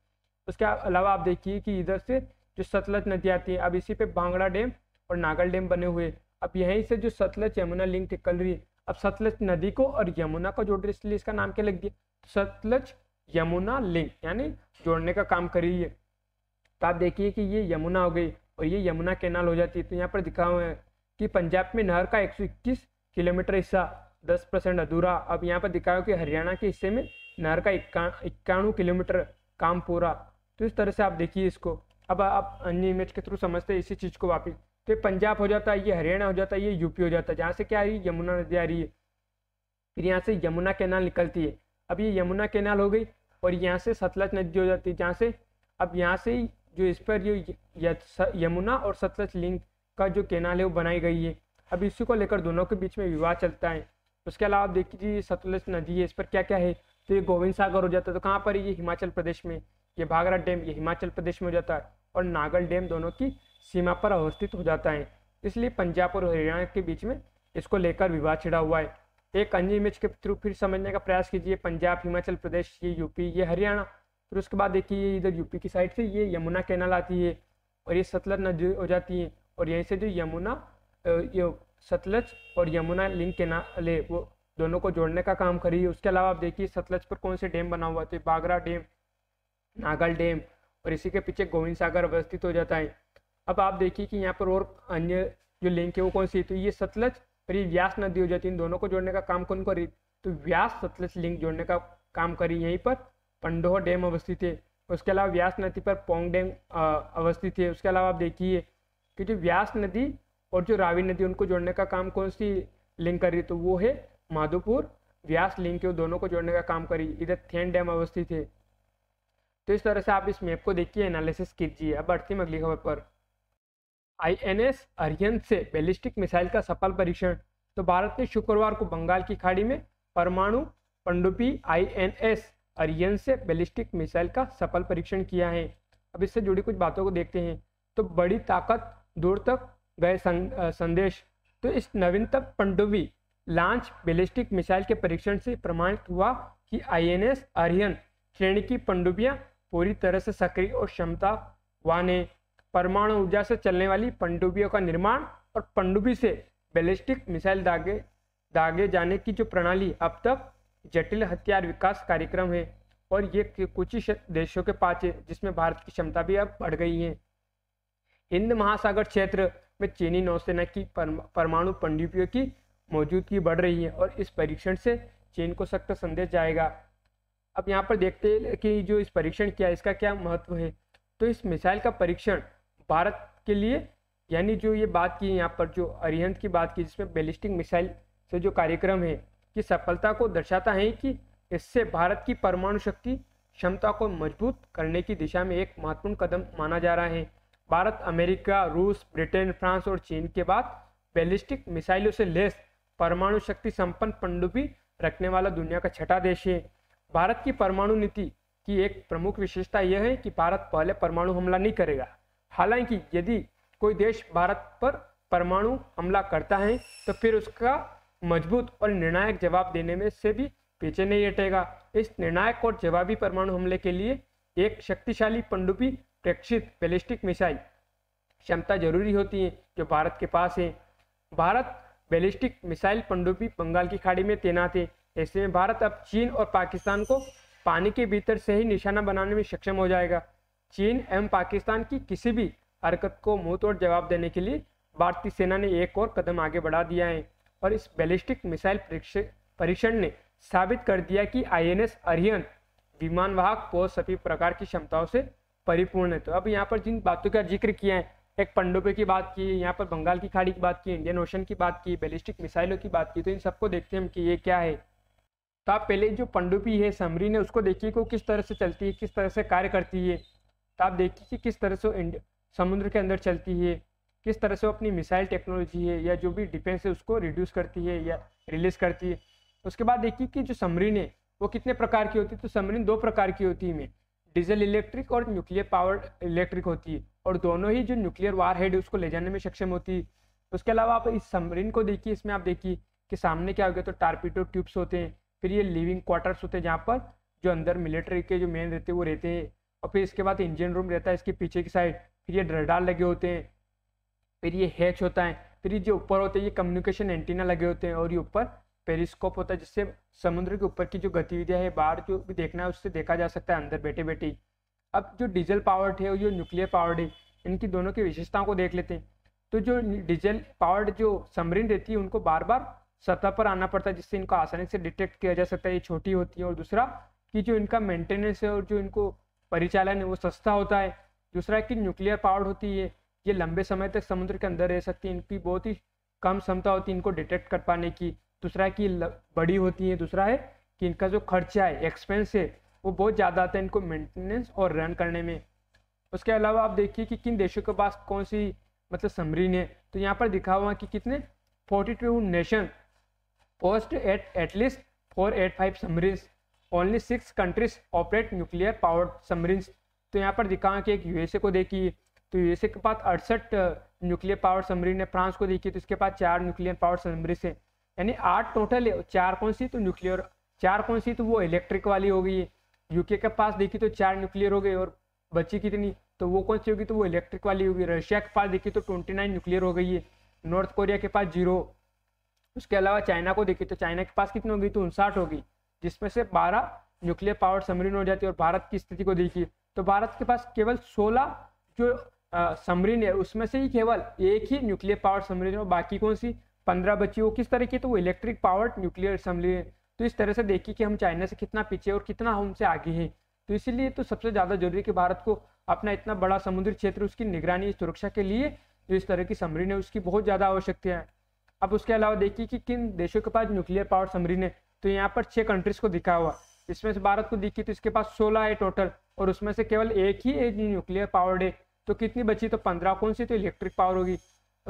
उसके अलावा आप देखिए कि इधर से जो सतलज नदी आती है अब इसी पे भांगड़ा डैम और नागल डैम बने हुए अब यहीं से जो सतलज यमुना लिंक कल रही है अब सतलज नदी को और यमुना को जोड़ रही इसलिए इसका नाम क्या लग दिया सतलज यमुना लिंक यानी जोड़ने का काम कर रही है तो आप देखिए कि ये यमुना हो गई और ये यमुना कैनाल हो जाती है तो यहाँ पर दिखा हुआ है कि पंजाब में नहर का 121 किलोमीटर हिस्सा 10 परसेंट अधूरा अब यहाँ पर दिखा हुआ कि हरियाणा के हिस्से में नहर का इक्यानवे किलोमीटर काम पूरा तो इस तरह से आप देखिए इसको अब आप अन्य इमेज के थ्रू समझते हैं इसी चीज़ को वापिस तो ये पंजाब हो जाता है ये हरियाणा हो जाता है ये यूपी हो जाता है जहाँ से क्या आ रही है यमुना नदी आ रही है फिर यहाँ से यमुना कैनाल निकलती है अब ये यमुना कैनाल हो गई और यहाँ से सतलज नदी हो जाती है जहाँ से अब यहाँ से जो इस पर ये यमुना और सतलज लिंक का जो कैनाल है वो बनाई गई है अब इसी को लेकर दोनों के बीच में विवाद चलता है उसके अलावा आप देखिए सतलज नदी है इस पर क्या क्या है तो ये गोविंद सागर हो जाता है तो कहाँ पर ये हिमाचल प्रदेश में ये भागरा डैम ये हिमाचल प्रदेश में हो जाता है और नागल डैम दोनों की सीमा पर अवस्थित हो जाता है इसलिए पंजाब और हरियाणा के बीच में इसको लेकर विवाद छिड़ा हुआ है एक अन्य इमेज के थ्रू फिर समझने का प्रयास कीजिए पंजाब हिमाचल प्रदेश ये यूपी ये हरियाणा फिर उसके बाद देखिए इधर यूपी की साइड से ये यमुना कैनाल आती है और ये सतलज नदी हो जाती है और यहीं से जो यमुना ये सतलज और यमुना लिंक कैनाल है वो दोनों को जोड़ने का काम करी है उसके अलावा आप देखिए सतलज पर कौन से डैम बना हुआ तो बागरा डैम नागल डैम और इसी के पीछे गोविंद सागर अवस्थित हो जाता है अब आप देखिए कि यहाँ पर और अन्य जो लिंक है वो कौन सी है तो ये सतलज और व्यास नदी हो जाती है इन दोनों को जोड़ने का काम कौन कर रही तो व्यास सतलज लिंक जोड़ने का काम करी यहीं पर पंडोह डैम अवस्थित है उसके अलावा व्यास नदी पर पोंग डैम अवस्थित है उसके अलावा आप देखिए कि जो व्यास नदी और जो रावी नदी उनको जोड़ने का काम कौन सी लिंक कर रही तो वो है माधोपुर व्यास लिंक के दोनों को जोड़ने का काम करी इधर थेन डैम अवस्थित है तो इस तरह से आप इस मैप को देखिए एनालिसिस कीजिए अब बढ़ती हम अगली खबर पर आईएनएस अरियन से बैलिस्टिक मिसाइल का सफल परीक्षण तो भारत ने शुक्रवार को बंगाल की खाड़ी में परमाणु एन आईएनएस अरियन से बैलिस्टिक मिसाइल का सफल परीक्षण किया है अब इससे जुड़ी कुछ बातों को देखते हैं तो बड़ी ताकत दूर तक गए संदेश तो इस नवीनतम पंडुबी लॉन्च बैलिस्टिक मिसाइल के परीक्षण से प्रमाणित हुआ कि आईएनएस आर्यन श्रेणी की पंडुबियाँ पूरी तरह से सक्रिय और क्षमता वाने परमाणु ऊर्जा से चलने वाली पंडुबियों का निर्माण और पंडुबी से बैलिस्टिक मिसाइल दागे दागे जाने की जो प्रणाली अब तक जटिल हथियार विकास कार्यक्रम है और ये कुछ ही देशों के पास है जिसमें भारत की क्षमता भी अब बढ़ गई है हिंद महासागर क्षेत्र में चीनी नौसेना की परमाणु पंडुबियों की मौजूदगी बढ़ रही है और इस परीक्षण से चीन को सख्त संदेश जाएगा अब यहाँ पर देखते हैं कि जो इस परीक्षण किया इसका क्या महत्व है तो इस मिसाइल का परीक्षण भारत के लिए यानी जो ये बात की यहाँ पर जो अरिहंत की बात की जिसमें बैलिस्टिक मिसाइल से जो कार्यक्रम है कि सफलता को दर्शाता है कि इससे भारत की परमाणु शक्ति क्षमता को मजबूत करने की दिशा में एक महत्वपूर्ण कदम माना जा रहा है भारत अमेरिका रूस ब्रिटेन फ्रांस और चीन के बाद बैलिस्टिक मिसाइलों से लेस परमाणु शक्ति संपन्न पंडुबी रखने वाला दुनिया का छठा देश है भारत की परमाणु नीति की एक प्रमुख विशेषता यह है कि भारत पहले परमाणु हमला नहीं करेगा हालांकि यदि कोई देश भारत पर परमाणु हमला करता है तो फिर उसका मजबूत और निर्णायक जवाब देने में से भी पीछे नहीं हटेगा इस निर्णायक और जवाबी परमाणु हमले के लिए एक शक्तिशाली पंडुपी प्रेक्षित बैलिस्टिक मिसाइल क्षमता जरूरी होती है जो भारत के पास है भारत बैलिस्टिक मिसाइल पंडुपी बंगाल की खाड़ी में तैनात है ऐसे में भारत अब चीन और पाकिस्तान को पानी के भीतर से ही निशाना बनाने में सक्षम हो जाएगा चीन एवं पाकिस्तान की किसी भी हरकत को मुंह तोड़ जवाब देने के लिए भारतीय सेना ने एक और कदम आगे बढ़ा दिया है और इस बैलिस्टिक मिसाइल परीक्षण ने साबित कर दिया कि आईएनएस अरिहन विमानवाहक पोत सभी प्रकार की क्षमताओं से परिपूर्ण है तो अब यहाँ पर जिन बातों का जिक्र किया है एक पंडोबे की बात की यहाँ पर बंगाल की खाड़ी की बात की इंडियन ओशन की बात की बैलिस्टिक मिसाइलों की बात की तो इन सबको देखते हैं कि ये क्या है तो आप पहले जो पंडुबी है समरीन है उसको देखिए को किस तरह से चलती है किस तरह से कार्य करती है तो आप देखिए कि किस तरह से समुद्र के अंदर चलती है किस तरह से वो अपनी मिसाइल टेक्नोलॉजी है या जो भी डिफेंस है उसको रिड्यूस करती है या रिलीज करती है उसके बाद देखिए कि जो समरीन है वो कितने प्रकार की होती है तो समरीन दो प्रकार की होती है डीजल इलेक्ट्रिक और न्यूक्लियर पावर इलेक्ट्रिक होती है और दोनों ही जो न्यूक्लियर वार हेड उसको ले जाने में सक्षम होती है उसके अलावा आप इस समरीन को देखिए इसमें आप देखिए कि सामने क्या हो गया तो टारपीटो ट्यूब्स होते हैं फिर ये लिविंग क्वार्टर्स होते हैं जहाँ पर जो अंदर मिलिट्री के जो मेन रहते हैं वो रहते हैं और फिर इसके बाद इंजन रूम रहता है इसके पीछे की साइड फिर ये ड्रडार लगे होते हैं फिर ये हैच होता है फिर ये जो ऊपर होते हैं ये कम्युनिकेशन एंटीना लगे होते हैं और ये ऊपर पेरिस्कोप होता है जिससे समुद्र के ऊपर की जो गतिविधियाँ है बाहर जो भी देखना है उससे देखा जा सकता है अंदर बैठे बैठे अब जो डीजल पावर्ड है और जो न्यूक्लियर पावर्ड है इनकी दोनों की विशेषताओं को देख लेते हैं तो जो डीजल पावर्ड जो समरीन रहती है उनको बार बार सतह पर आना पड़ता है जिससे इनको आसानी से डिटेक्ट किया जा सकता है ये छोटी होती है और दूसरा कि जो इनका मेंटेनेंस है और जो इनको परिचालन है वो सस्ता होता है दूसरा है कि न्यूक्लियर पावर्ड होती है ये लंबे समय तक समुद्र के अंदर रह सकती है इनकी बहुत ही कम क्षमता होती है इनको डिटेक्ट कर पाने की दूसरा है कि बड़ी होती है दूसरा है कि इनका जो खर्चा है एक्सपेंस है वो बहुत ज़्यादा आता है इनको मेंटेनेंस और रन करने में उसके अलावा आप देखिए कि किन देशों के पास कौन सी मतलब समरीन है तो यहाँ पर दिखा हुआ कि कितने forty two nation post at at least four eight five submarines only six countries operate nuclear power submarine तो यहाँ पर दिखा कि एक यूएसए को देखिए तो यूएसए के पास अड़सठ न्यूक्लियर पावर सबमरीन है फ्रांस को देखिए तो इसके पास चार न्यूक्लियर पावर सबमरीन है यानी आठ टोटल है चार कौन सी तो न्यूक्लियर चार कौन सी तो वो इलेक्ट्रिक वाली हो गई यूके के पास देखिए तो चार न्यूक्लियर हो गई और बची कितनी तो वो कौन सी होगी तो वो इलेक्ट्रिक वाली होगी रशिया के पास देखिए तो ट्वेंटी नाइन न्यूक्लियर हो गई है नॉर्थ कोरिया के पास जीरो उसके अलावा चाइना को देखिए तो चाइना के पास कितनी होगी तो उनसाठ होगी जिसमें से 12 न्यूक्लियर पावर सबमरीन हो जाती है और भारत की स्थिति को देखिए तो भारत के पास केवल 16 जो सबमरीन है उसमें से ही केवल एक ही न्यूक्लियर पावर सबमरीन और बाकी कौन सी पंद्रह बची हो किस तरह की तो वो इलेक्ट्रिक पावर न्यूक्लियर सबमरीन तो इस तरह से देखिए कि हम चाइना से कितना पीछे और कितना हमसे आगे हैं तो इसीलिए तो सबसे ज़्यादा जरूरी है कि भारत को अपना इतना बड़ा समुद्री क्षेत्र उसकी निगरानी सुरक्षा के लिए जो इस तरह की समरीन है उसकी बहुत ज़्यादा आवश्यकता है अब उसके अलावा देखिए कि किन देशों के पास न्यूक्लियर पावर समरीन है तो यहाँ पर छह कंट्रीज को दिखा हुआ इसमें से भारत को दिखी तो इसके पास सोलह है टोटल और उसमें से केवल एक ही एक न्यूक्लियर पावर डे तो कितनी बची तो पंद्रह कौन सी तो इलेक्ट्रिक पावर होगी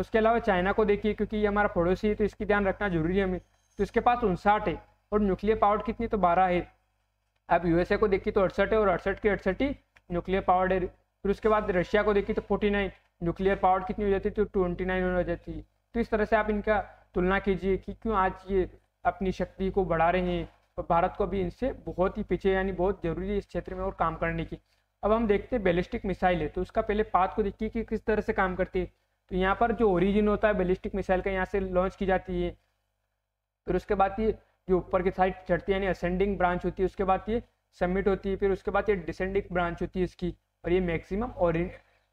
उसके अलावा चाइना को देखिए क्योंकि ये हमारा पड़ोसी है तो इसकी ध्यान रखना जरूरी है हमें तो इसके पास उनसाठ है और न्यूक्लियर पावर कितनी तो बारह है अब यूएसए को देखिए तो अड़सठ है और अड़सठ के अड़सठ ही न्यूक्लियर पावर डे फिर उसके बाद रशिया को देखिए तो फोर्टी नाइन न्यूक्लियर पावर कितनी हो जाती है तो ट्वेंटी नाइन हो जाती है तो इस तरह से आप इनका तुलना कीजिए कि क्यों आज ये अपनी शक्ति को बढ़ा रहे हैं और भारत को भी इनसे बहुत ही पीछे यानी बहुत जरूरी है इस क्षेत्र में और काम करने की अब हम देखते हैं बैलिस्टिक मिसाइल है तो उसका पहले पात को देखिए कि किस तरह से काम करती है तो यहाँ पर जो ओरिजिन होता है बैलिस्टिक मिसाइल का यहाँ से लॉन्च की जाती है फिर उसके बाद ये जो ऊपर की साइड चढ़ती है यानी असेंडिंग ब्रांच होती है उसके बाद ये सबमिट होती है फिर उसके बाद ये डिसेंडिंग ब्रांच होती है इसकी और ये मैक्सिमम और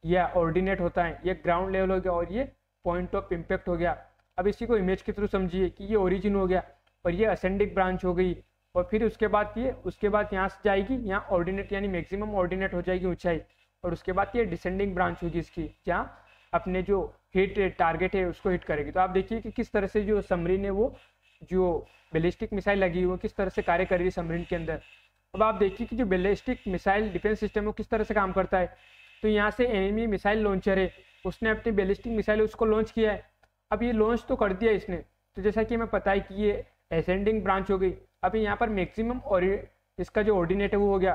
या ऑर्डिनेट होता है ये ग्राउंड लेवल हो गया और ये पॉइंट ऑफ इम्पैक्ट हो गया अब इसी को इमेज के थ्रू समझिए कि ये ओरिजिन हो गया और ये असेंडिक ब्रांच हो गई और फिर उसके बाद ये उसके बाद यहाँ से जाएगी यहाँ ऑर्डिनेट यानी मैक्सिमम ऑर्डिनेट हो जाएगी ऊंचाई और उसके बाद ये डिसेंडिंग ब्रांच होगी इसकी जहाँ अपने जो हिट टारगेट है उसको हिट करेगी तो आप देखिए कि किस तरह से जो समरीन है वो जो बेलिस्टिक मिसाइल लगी हुई है किस तरह से कार्य कर रही है समरीन के अंदर अब आप देखिए कि जो बेलिस्टिक मिसाइल डिफेंस सिस्टम है किस तरह से काम करता है तो यहाँ से एनिमी मिसाइल लॉन्चर है उसने अपनी बेलिस्टिक मिसाइल उसको लॉन्च किया है अब ये लॉन्च तो कर दिया इसने तो जैसा कि हमें पता है कि ये एसेंडिंग ब्रांच हो गई अब यहाँ पर मैक्सिमम और इसका जो ऑर्डिनेट है वो हो गया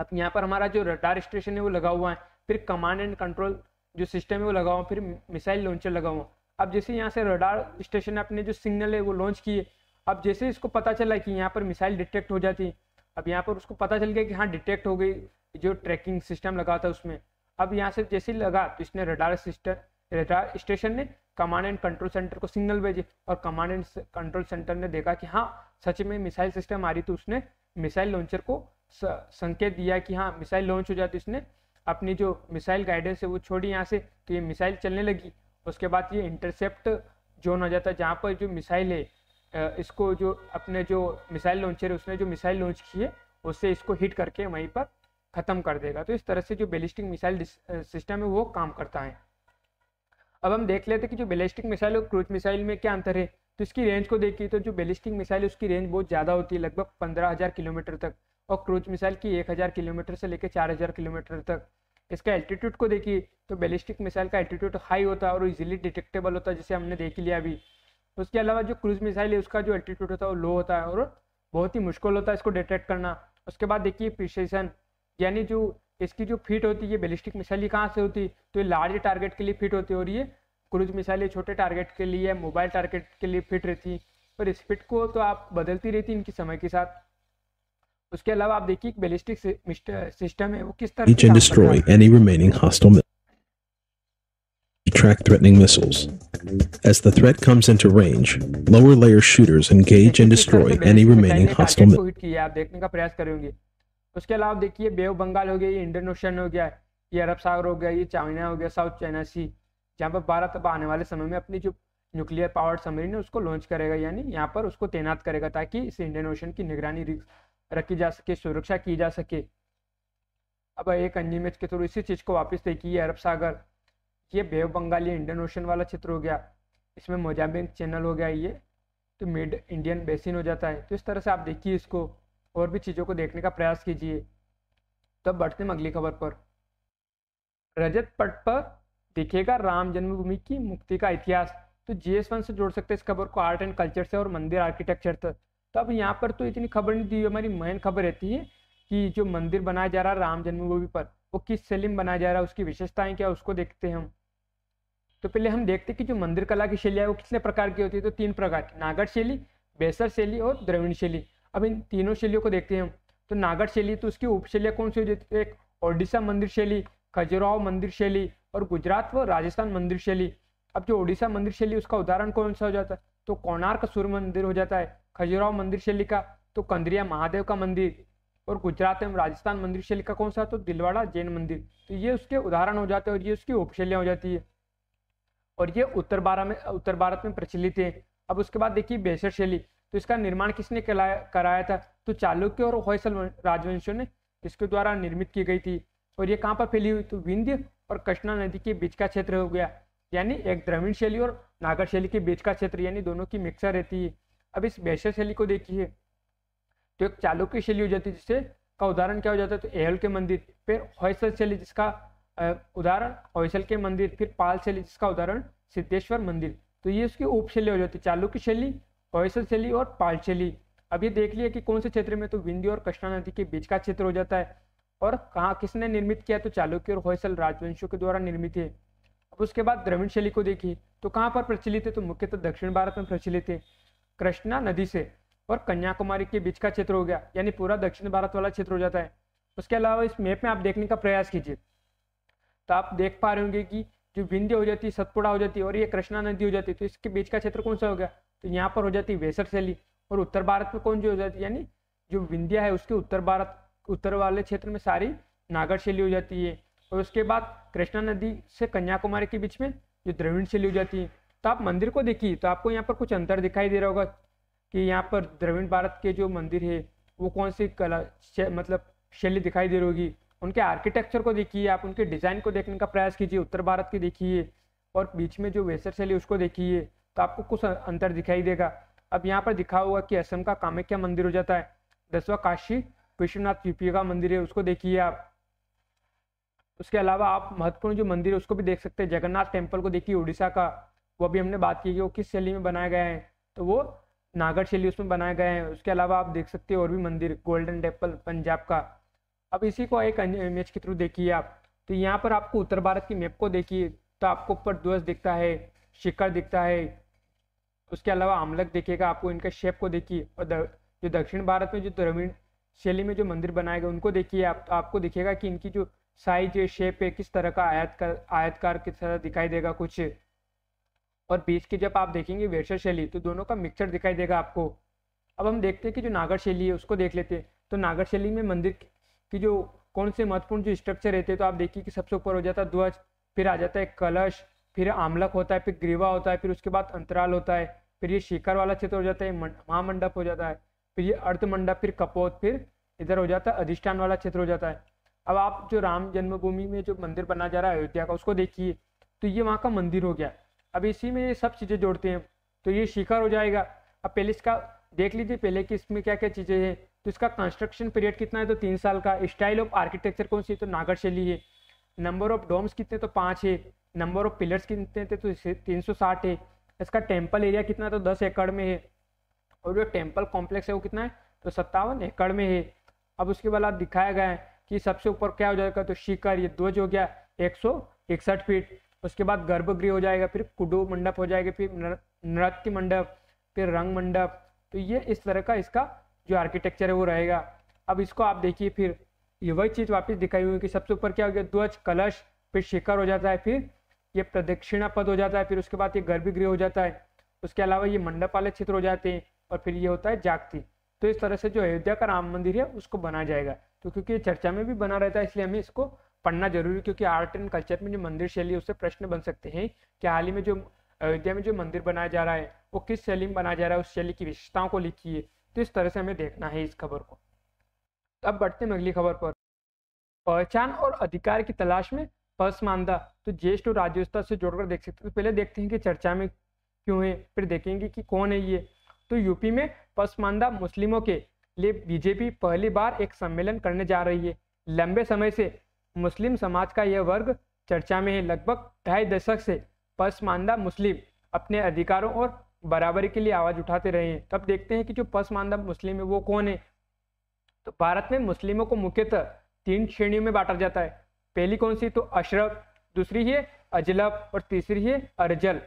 अब यहाँ पर हमारा जो रडार स्टेशन है वो लगा हुआ है फिर कमांड एंड कंट्रोल जो सिस्टम है वो लगा हुआ फिर मिसाइल लॉन्चर लगा हुआ अब जैसे यहाँ से रडार स्टेशन ने अपने जो सिग्नल है वो लॉन्च किए अब जैसे इसको पता चला कि यहाँ पर मिसाइल डिटेक्ट हो जाती है अब यहाँ पर उसको पता चल गया कि हाँ डिटेक्ट हो गई जो ट्रैकिंग सिस्टम लगा था उसमें अब यहाँ से जैसे लगा तो इसने रडार सिस्टम रडार स्टेशन ने कमांड एंड कंट्रोल सेंटर को सिग्नल भेजे और कमांड एंड कंट्रोल सेंटर ने देखा कि हाँ सच में मिसाइल सिस्टम आ रही तो उसने मिसाइल लॉन्चर को संकेत दिया कि हाँ मिसाइल लॉन्च हो जाती इसने अपनी जो मिसाइल गाइडेंस है वो छोड़ी यहाँ से तो ये मिसाइल चलने लगी उसके बाद ये इंटरसेप्ट जोन आ जाता है जहाँ पर जो मिसाइल है इसको जो अपने जो मिसाइल लॉन्चर है उसने जो मिसाइल लॉन्च की है उससे इसको हिट करके वहीं पर ख़त्म कर देगा तो इस तरह से जो बेलिस्टिक मिसाइल सिस्टम है वो काम करता है अब हम देख लेते हैं कि जो बेलिस्टिक मिसाइल और क्रूज मिसाइल में क्या अंतर है तो इसकी रेंज को देखिए तो जो बेलिस्टिक मिसाइल उसकी रेंज बहुत ज़्यादा होती है लगभग पंद्रह हज़ार किलोमीटर तक और क्रूज मिसाइल की एक हज़ार किलोमीटर से लेकर चार हज़ार किलोमीटर तक इसका एल्टीट्यूड को देखिए तो बेलिस्टिक मिसाइल का एल्टीट्यूड हाई होता है और ईजिली डिटेक्टेबल होता है जिसे हमने देख लिया अभी उसके अलावा जो क्रूज मिसाइल है उसका जो एल्टीट्यूड होता है वो लो होता है और बहुत ही मुश्किल होता है इसको डिटेक्ट करना उसके बाद देखिए प्रिसेशन यानी जो इसकी जो फिट होती है बेलिस्टिक मिसाइल कहाँ से होती तो ये लार्ज टारगेट के लिए फिट होती है और ये क्रूज मिसाइल छोटे टारगेट के लिए मोबाइल टारगेट के लिए फिट रहती है इस फिट को तो आप बदलती रहती इनकी समय के साथ उसके अलावा आप देखिए बेलिस्टिक सिस्टम है वो किस तरह track threatening missiles. As the threat comes into range, lower layer shooters engage and destroy any remaining hostile missiles. उसके अलावा देखिए बे ऑफ बंगाल हो गया ये इंडियन ओशन हो गया ये अरब सागर हो गया ये चाइना हो गया साउथ चाइना सी जहाँ पर भारत अब आने वाले समय में अपनी जो न्यूक्लियर पावर सबमरीन है उसको लॉन्च करेगा यानी यहाँ पर उसको तैनात करेगा ताकि इस इंडियन ओशन की निगरानी रखी जा सके सुरक्षा की जा सके अब एक अन्य मैच के थ्रू इसी चीज़ को वापस देखिए अरब सागर ये बे ऑफ बंगाल ये इंडियन ओशन वाला क्षेत्र हो गया इसमें मोजाम्बिक चैनल हो गया ये तो मिड इंडियन बेसिन हो जाता है तो इस तरह से आप देखिए इसको और भी चीज़ों को देखने का प्रयास कीजिए तब तो बढ़ते हैं अगली खबर पर रजत पट पर दिखेगा राम जन्मभूमि की मुक्ति का इतिहास तो जी एस वन से जोड़ सकते हैं इस खबर को आर्ट एंड कल्चर से और मंदिर आर्किटेक्चर से तो अब यहाँ पर तो इतनी खबर नहीं दी हमारी मेन खबर रहती है कि जो मंदिर बनाया जा रहा है राम जन्मभूमि पर वो किस शैली में बनाया जा रहा है उसकी विशेषताएं क्या उसको देखते हैं हम तो पहले हम देखते हैं कि जो मंदिर कला की शैली है वो कितने प्रकार की होती है तो तीन प्रकार की नागर शैली बेसर शैली और द्रविण शैली अब इन तीनों शैलियों को देखते हैं तो नागर शैली तो उसकी उपशैलियाँ कौन सी हो जाती है तो एक ओडिशा मंदिर शैली खजुराव मंदिर शैली और गुजरात व राजस्थान मंदिर शैली अब जो ओडिशा मंदिर शैली उसका उदाहरण कौन सा हो जाता है तो कोणार्क सूर्य मंदिर हो जाता है खजुराव मंदिर शैली का तो कंदरिया महादेव का मंदिर और गुजरात एवं राजस्थान मंदिर शैली का कौन सा तो दिलवाड़ा जैन मंदिर तो ये उसके उदाहरण हो जाते हैं और ये उसकी उपशैलियाँ हो जाती है और ये उत्तर भारत में उत्तर भारत में प्रचलित है अब उसके बाद देखिए बेसर शैली तो इसका निर्माण किसने कराया था तो चालुक्य और होयसल राजवंशों ने इसके द्वारा निर्मित की गई थी और ये कहाँ पर फैली हुई तो विंध्य और कृष्णा नदी के बीच का क्षेत्र हो गया यानी एक द्रविण शैली और नागर शैली के बीच का क्षेत्र यानी दोनों की मिक्सर रहती है अब इस वैश्य शैली को देखिए तो एक चालुक्य शैली हो जाती है जिससे का उदाहरण क्या हो जाता है तो एहल के मंदिर फिर होयसल शैली जिसका उदाहरण होयसल के मंदिर फिर पाल शैली जिसका उदाहरण सिद्धेश्वर मंदिर तो ये उसकी उप शैली हो जाती है चालुक्य शैली शैली और पालशैली अब ये देख लिया कि कौन से क्षेत्र में तो विंध्य और कृष्णा नदी के बीच का क्षेत्र हो जाता है और कहाँ किसने निर्मित किया तो चालुक्य और होयसल राजवंशों के द्वारा निर्मित है अब उसके बाद द्रविण शैली को देखिए तो कहाँ पर प्रचलित है तो मुख्यतः दक्षिण भारत में प्रचलित है कृष्णा नदी से और कन्याकुमारी के बीच का क्षेत्र हो गया यानी पूरा दक्षिण भारत वाला क्षेत्र हो जाता है उसके अलावा इस मैप में आप देखने का प्रयास कीजिए तो आप देख पा रहे होंगे कि जो विंध्य हो जाती है सतपुड़ा हो जाती है और ये कृष्णा नदी हो जाती है तो इसके बीच का क्षेत्र कौन सा हो गया तो यहाँ पर हो जाती है वेसर शैली और उत्तर भारत में कौन सी हो जाती है यानी जो विंध्या है उसके उत्तर भारत उत्तर वाले क्षेत्र में सारी नागर शैली हो जाती है और उसके बाद कृष्णा नदी से कन्याकुमारी के बीच में जो द्रविण शैली हो जाती है तो आप मंदिर को देखिए तो आपको यहाँ पर कुछ अंतर दिखाई दे रहा होगा कि यहाँ पर द्रविण भारत के जो मंदिर है वो कौन सी कला मतलब शैली दिखाई दे रही होगी उनके आर्किटेक्चर को देखिए आप उनके डिज़ाइन को देखने का प्रयास कीजिए उत्तर भारत की देखिए और बीच में जो वेसर शैली उसको देखिए तो आपको कुछ अं- अंतर दिखाई देगा अब यहाँ पर दिखा हुआ कि असम का कामाख्या मंदिर हो जाता है दसवा काशी विश्वनाथ यूपी का मंदिर है उसको देखिए आप उसके अलावा आप महत्वपूर्ण जो मंदिर है उसको भी देख सकते हैं जगन्नाथ टेम्पल को देखिए उड़ीसा का वो भी हमने बात की कि वो किस शैली में बनाया गया है तो वो नागर शैली उसमें बनाए गए हैं उसके अलावा आप देख सकते हैं और भी मंदिर गोल्डन टेम्पल पंजाब का अब इसी को एक इमेज के थ्रू देखिए आप तो यहाँ पर आपको उत्तर भारत की मैप को देखिए तो आपको ऊपर ध्वज दिखता है शिखर दिखता है उसके अलावा आमलक देखिएगा आपको इनका शेप को देखिए और द, जो दक्षिण भारत में जो द्रविण शैली में जो मंदिर बनाए गए उनको देखिए आप तो आपको दिखेगा कि इनकी जो साइज शेप है किस तरह का आयत का आयतकार किस तरह दिखाई देगा कुछ और बीच की जब आप देखेंगे वैश्य शैली तो दोनों का मिक्सचर दिखाई देगा आपको अब हम देखते हैं कि जो नागर शैली है उसको देख लेते हैं तो नागर शैली में मंदिर की जो कौन से महत्वपूर्ण जो स्ट्रक्चर रहते हैं तो आप देखिए कि सबसे ऊपर हो जाता है ध्वज फिर आ जाता है कलश फिर आमलक होता है फिर ग्रीवा होता है फिर उसके बाद अंतराल होता है फिर ये शिखर वाला क्षेत्र हो जाता है महामंडप हो जाता है फिर ये अर्धमंडप फिर कपोत फिर इधर हो जाता है अधिष्ठान वाला क्षेत्र हो जाता है अब आप जो राम जन्मभूमि में जो मंदिर बना जा रहा है अयोध्या का उसको देखिए तो ये वहाँ का मंदिर हो गया अब इसी में ये सब चीज़ें जोड़ते हैं तो ये शिखर हो जाएगा अब पहले इसका देख लीजिए पहले कि इसमें क्या क्या चीज़ें हैं तो इसका कंस्ट्रक्शन पीरियड कितना है तो तीन साल का स्टाइल ऑफ आर्किटेक्चर कौन सी है तो नागर शैली है नंबर ऑफ डोम्स कितने तो पाँच है नंबर ऑफ पिलर्स कितने थे तो तीन सौ साठ है इसका टेम्पल एरिया कितना है तो दस एकड़ में है और जो टेम्पल कॉम्प्लेक्स है वो कितना है तो सत्तावन एकड़ में है अब उसके बाद दिखाया गया है कि सबसे ऊपर क्या हो जाएगा तो शिखर ये ध्वज हो गया एक सौ इकसठ फीट उसके बाद गर्भगृह हो जाएगा फिर कुडो मंडप हो जाएगा फिर नृत्य मंडप फिर रंग मंडप तो ये इस तरह का इसका जो आर्किटेक्चर है वो रहेगा अब इसको आप देखिए फिर ये वही चीज़ वापस दिखाई हुई कि सबसे ऊपर क्या हो गया ध्वज कलश फिर शिखर हो जाता है फिर ये प्रदक्षिणा पद हो जाता है फिर उसके बाद ये गर्भगृह हो जाता है उसके अलावा ये मंडप वाले क्षेत्र हो जाते हैं और फिर ये होता है जागती तो इस तरह से जो अयोध्या का राम मंदिर है उसको बनाया जाएगा तो क्योंकि ये चर्चा में भी बना रहता है इसलिए हमें इसको पढ़ना जरूरी है क्योंकि आर्ट एंड कल्चर में जो मंदिर शैली है उससे प्रश्न बन सकते हैं कि हाल ही में जो अयोध्या में जो मंदिर बनाया जा रहा है वो किस शैली में बनाया जा रहा है उस शैली की विशेषताओं को लिखिए तो इस तरह से हमें देखना है इस खबर को अब बढ़ते हैं अगली खबर पर पहचान और अधिकार की तलाश में पसमानदा तो ज्येष्ठ और राजयोजता से जोड़कर देख सकते हैं तो पहले देखते हैं कि चर्चा में क्यों है फिर देखेंगे कि कौन है ये तो यूपी में पसमानदा मुस्लिमों के लिए बीजेपी पहली बार एक सम्मेलन करने जा रही है लंबे समय से मुस्लिम समाज का यह वर्ग चर्चा में है लगभग ढाई दशक से पसमानदा मुस्लिम अपने अधिकारों और बराबरी के लिए आवाज़ उठाते रहे हैं तब देखते हैं कि जो पसमानदा मुस्लिम है वो कौन है तो भारत में मुस्लिमों को मुख्यतः तीन श्रेणियों में बांटा जाता है पहली कौन सी तो अशरफ दूसरी है अजलब और तीसरी है अर्जल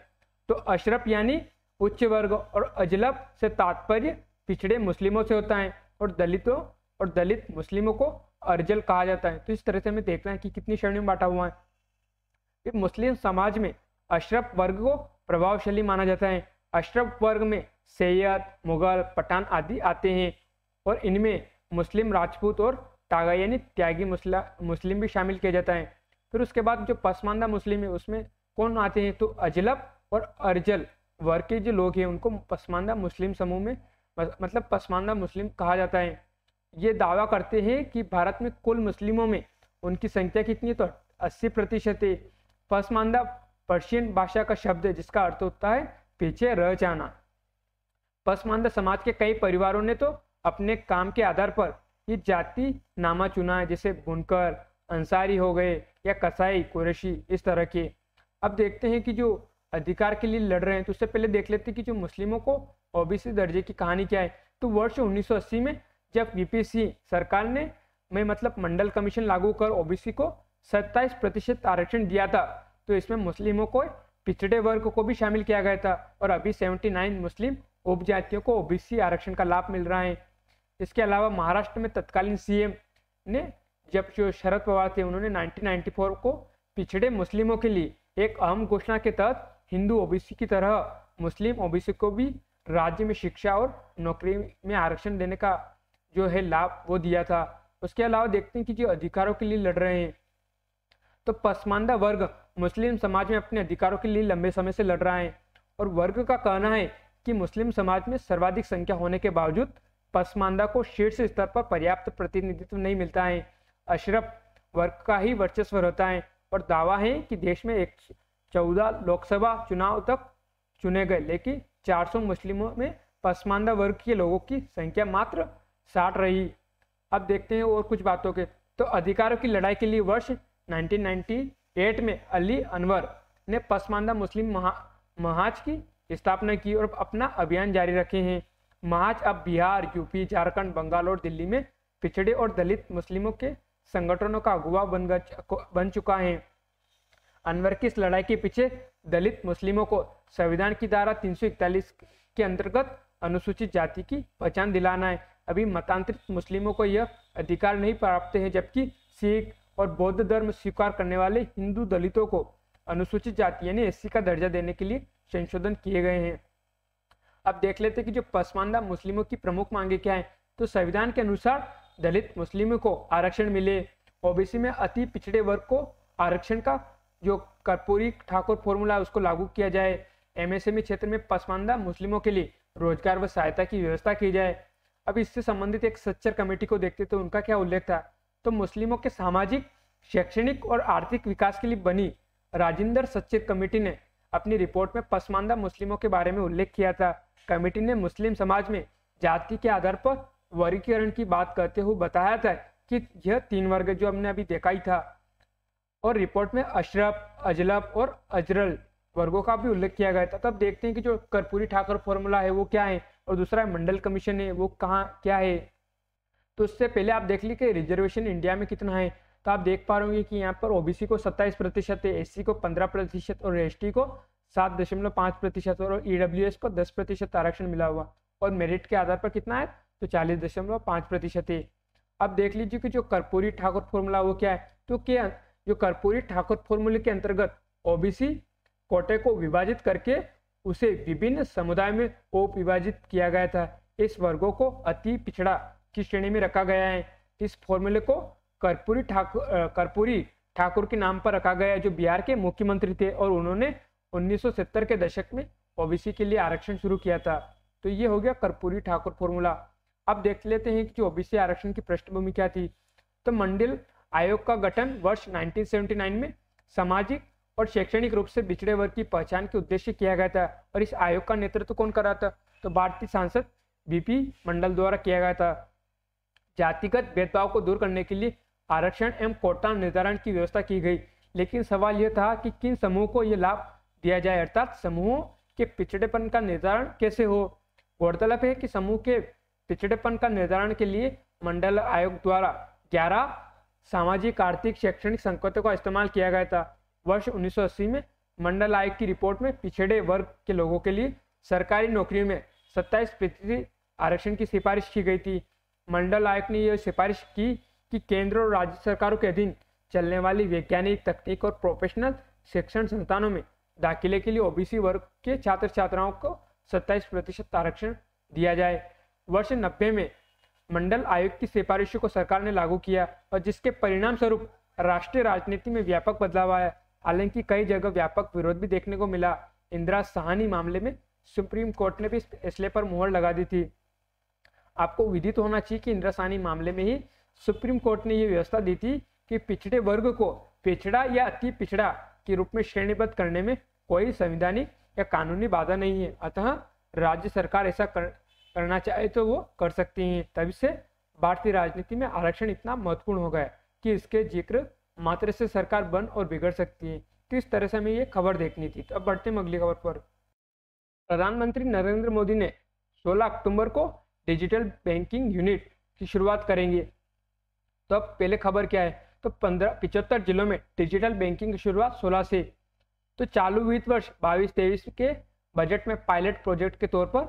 तो अशरफ यानी उच्च वर्ग और अजलब से तात्पर्य पिछड़े मुस्लिमों से होता है और दलितों और दलित मुस्लिमों को अर्जल कहा जाता है तो इस तरह से हमें देखना है कि कितनी श्रेणी में बांटा हुआ है मुस्लिम समाज में अशरफ वर्ग को प्रभावशाली माना जाता है अशरफ वर्ग में सैयद मुगल पठान आदि आते हैं और इनमें मुस्लिम राजपूत और तागा यानी त्यागी मुस्ला मुस्लिम भी शामिल किया जाता है फिर उसके बाद जो पसमानदा मुस्लिम है उसमें कौन आते हैं तो अजलब और अर्जल वर्ग के जो लोग हैं उनको पसमानदा मुस्लिम समूह में मतलब पसमानदा मुस्लिम कहा जाता है ये दावा करते हैं कि भारत में कुल मुस्लिमों में उनकी संख्या कितनी तो अस्सी प्रतिशत है पसमानदा पर्शियन भाषा का शब्द है जिसका अर्थ होता है पीछे रह जाना पसमानदा समाज के कई परिवारों ने तो अपने काम के आधार पर ये जाति नामा चुना है जैसे बुनकर अंसारी हो गए या कसाई कुरेशी इस तरह के अब देखते हैं कि जो अधिकार के लिए लड़ रहे हैं तो उससे पहले देख लेते हैं कि जो मुस्लिमों को ओबीसी दर्जे की कहानी क्या है तो वर्ष 1980 में जब बीपीसी सरकार ने मैं मतलब मंडल कमीशन लागू कर ओबीसी को 27 प्रतिशत आरक्षण दिया था तो इसमें मुस्लिमों को पिछड़े वर्ग को भी शामिल किया गया था और अभी 79 मुस्लिम उपजातियों को ओबीसी आरक्षण का लाभ मिल रहा है इसके अलावा महाराष्ट्र में तत्कालीन सीएम ने जब जो शरद पवार थे उन्होंने 1994 को पिछड़े मुस्लिमों के लिए एक अहम घोषणा के तहत हिंदू ओबीसी की तरह मुस्लिम ओबीसी को भी राज्य में शिक्षा और नौकरी में आरक्षण देने का जो है लाभ वो दिया था उसके अलावा देखते हैं कि जो अधिकारों के लिए लड़ रहे हैं तो पसमानदा वर्ग मुस्लिम समाज में अपने अधिकारों के लिए लंबे समय से लड़ रहा है और वर्ग का कहना है कि मुस्लिम समाज में सर्वाधिक संख्या होने के बावजूद पसमानदा को शीर्ष स्तर पर पर्याप्त प्रतिनिधित्व नहीं मिलता है अशरफ वर्ग का ही वर्चस्व रहता है और दावा है कि देश में एक चौदह लोकसभा चुनाव तक चुने गए लेकिन 400 मुस्लिमों में पसमानदा वर्ग के लोगों की संख्या मात्र साठ रही अब देखते हैं और कुछ बातों के तो अधिकारों की लड़ाई के लिए वर्ष 1998 में अली अनवर ने पसमानदा मुस्लिम महा महाज की स्थापना की और अपना अभियान जारी रखे हैं महाज अब बिहार यूपी झारखंड बंगाल और दिल्ली में पिछड़े और दलित मुस्लिमों के संगठनों का अगुवा बन बन चुका है अनवर की इस लड़ाई के पीछे दलित मुस्लिमों को संविधान की धारा 341 के अंतर्गत अनुसूचित जाति की पहचान दिलाना है अभी मतांतरित मुस्लिमों को यह अधिकार नहीं प्राप्त है जबकि सिख और बौद्ध धर्म स्वीकार करने वाले हिंदू दलितों को अनुसूचित जाति यानी एस का दर्जा देने के लिए संशोधन किए गए हैं अब देख लेते हैं कि जो पसमानदा मुस्लिमों की प्रमुख मांगे क्या है तो संविधान के अनुसार दलित मुस्लिमों को आरक्षण मिले ओबीसी में अति पिछड़े वर्ग को आरक्षण का जो कर्पूरी ठाकुर फॉर्मूला उसको लागू किया जाए एमएसएमई क्षेत्र में पसमानदा मुस्लिमों के लिए रोजगार व सहायता की व्यवस्था की जाए अब इससे संबंधित एक सच्चर कमेटी को देखते तो उनका क्या उल्लेख था तो मुस्लिमों के सामाजिक शैक्षणिक और आर्थिक विकास के लिए बनी राजेंद्र सच्चर कमेटी ने अपनी रिपोर्ट में पसमानदा मुस्लिमों के बारे में उल्लेख किया था कमेटी ने मुस्लिम समाज में जाति के आधार पर वर्गीकरण की बात करते हुए बताया था कि यह तीन वर्ग जो हमने अभी देखा ही था और रिपोर्ट में अशरफ अजलब और अजरल वर्गों का भी उल्लेख किया गया था तब देखते हैं कि जो कर्पूरी ठाकर फॉर्मूला है वो क्या है और दूसरा है मंडल कमीशन है वो कहाँ क्या है तो उससे पहले आप देख लीजिए रिजर्वेशन इंडिया में कितना है तो आप देख पा रहे होंगे कि यहाँ पर ओबीसी को 27 प्रतिशत है एस को 15 प्रतिशत और एस को सात दशमलव पाँच प्रतिशत और ई डब्ल्यू एस को दस प्रतिशत आरक्षण मिला हुआ और मेरिट के आधार पर कितना है तो चालीस दशमलव पाँच प्रतिशत है अब देख लीजिए कि जो कर्पूरी ठाकुर फॉर्मूला वो क्या है तो क्या जो कर्पूरी ठाकुर फॉर्मूले के अंतर्गत ओबीसी कोटे को विभाजित करके उसे विभिन्न समुदाय में उप विभाजित किया गया था इस वर्गों को अति पिछड़ा की श्रेणी में रखा गया है इस फॉर्मूले को कर्पूरी ठाकुर कर्पूरी ठाकुर के नाम पर रखा गया जो बिहार के मुख्यमंत्री थे और उन्होंने 1970 के दशक में ओबीसी के लिए आरक्षण शुरू किया था तो ये हो गया कर्पूरी ठाकुर फॉर्मूला अब देख लेते हैं कि ओबीसी आरक्षण की पृष्ठभूमि क्या थी तो मंडल आयोग का गठन वर्ष 1979 में सामाजिक और शैक्षणिक रूप से पिछड़े वर्ग की पहचान के उद्देश्य किया गया था और इस आयोग का नेतृत्व तो कौन कर रहा था तो भारतीय सांसद बीपी मंडल द्वारा किया गया था जातिगत भेदभाव को दूर करने के लिए आरक्षण एवं कोटा निर्धारण की व्यवस्था की गई लेकिन सवाल यह था कि किन समूह को यह लाभ दिया जाए अर्थात समूह के पिछड़ेपन का निर्धारण कैसे हो गौरतलब है कि समूह के पिछड़ेपन का निर्धारण के लिए मंडल आयोग द्वारा 11 सामाजिक आर्थिक शैक्षणिक संकटों का इस्तेमाल किया गया था वर्ष 1980 में मंडल आयोग की रिपोर्ट में पिछड़े वर्ग के लोगों के लिए सरकारी नौकरियों में 27 प्रतिशत आरक्षण की सिफारिश की गई थी मंडल आयोग ने यह सिफारिश की कि केंद्र और राज्य सरकारों के अधीन चलने वाली वैज्ञानिक तकनीक और प्रोफेशनल शिक्षण संस्थानों में दाखिले के लिए ओबीसी वर्ग के छात्र छात्राओं को 27 प्रतिशत आरक्षण दिया जाए वर्ष नब्बे में मंडल आयोग की सिफारिशों को सरकार ने लागू किया और जिसके परिणाम स्वरूप राष्ट्रीय राजनीति में व्यापक बदलाव आया हालांकि कई जगह व्यापक विरोध भी देखने को मिला इंदिरा सहानी मामले में सुप्रीम कोर्ट ने भी इस फैसले पर मुहर लगा दी थी आपको विदित होना चाहिए कि इंदिरा सहानी मामले में ही सुप्रीम कोर्ट ने यह व्यवस्था दी थी कि पिछड़े वर्ग को पिछड़ा या अति पिछड़ा के रूप में श्रेणीबद्ध करने में कोई संविधानिक या कानूनी बाधा नहीं है अतः राज्य सरकार ऐसा कर, करना चाहे तो वो कर सकती हैं तभी से भारतीय राजनीति में आरक्षण इतना महत्वपूर्ण हो गया कि इसके जिक्र मात्र से सरकार बन और बिगड़ सकती है किस तो तरह से हमें ये खबर देखनी थी तो अब बढ़ते हैं अगली खबर पर प्रधानमंत्री नरेंद्र मोदी ने 16 अक्टूबर को डिजिटल बैंकिंग यूनिट की शुरुआत करेंगे तो अब पहले खबर क्या है तो पंद्रह पिचहत्तर जिलों में डिजिटल बैंकिंग की शुरुआत 16 से तो चालू वित्त वर्ष बाईस तेईस के बजट में पायलट प्रोजेक्ट के तौर पर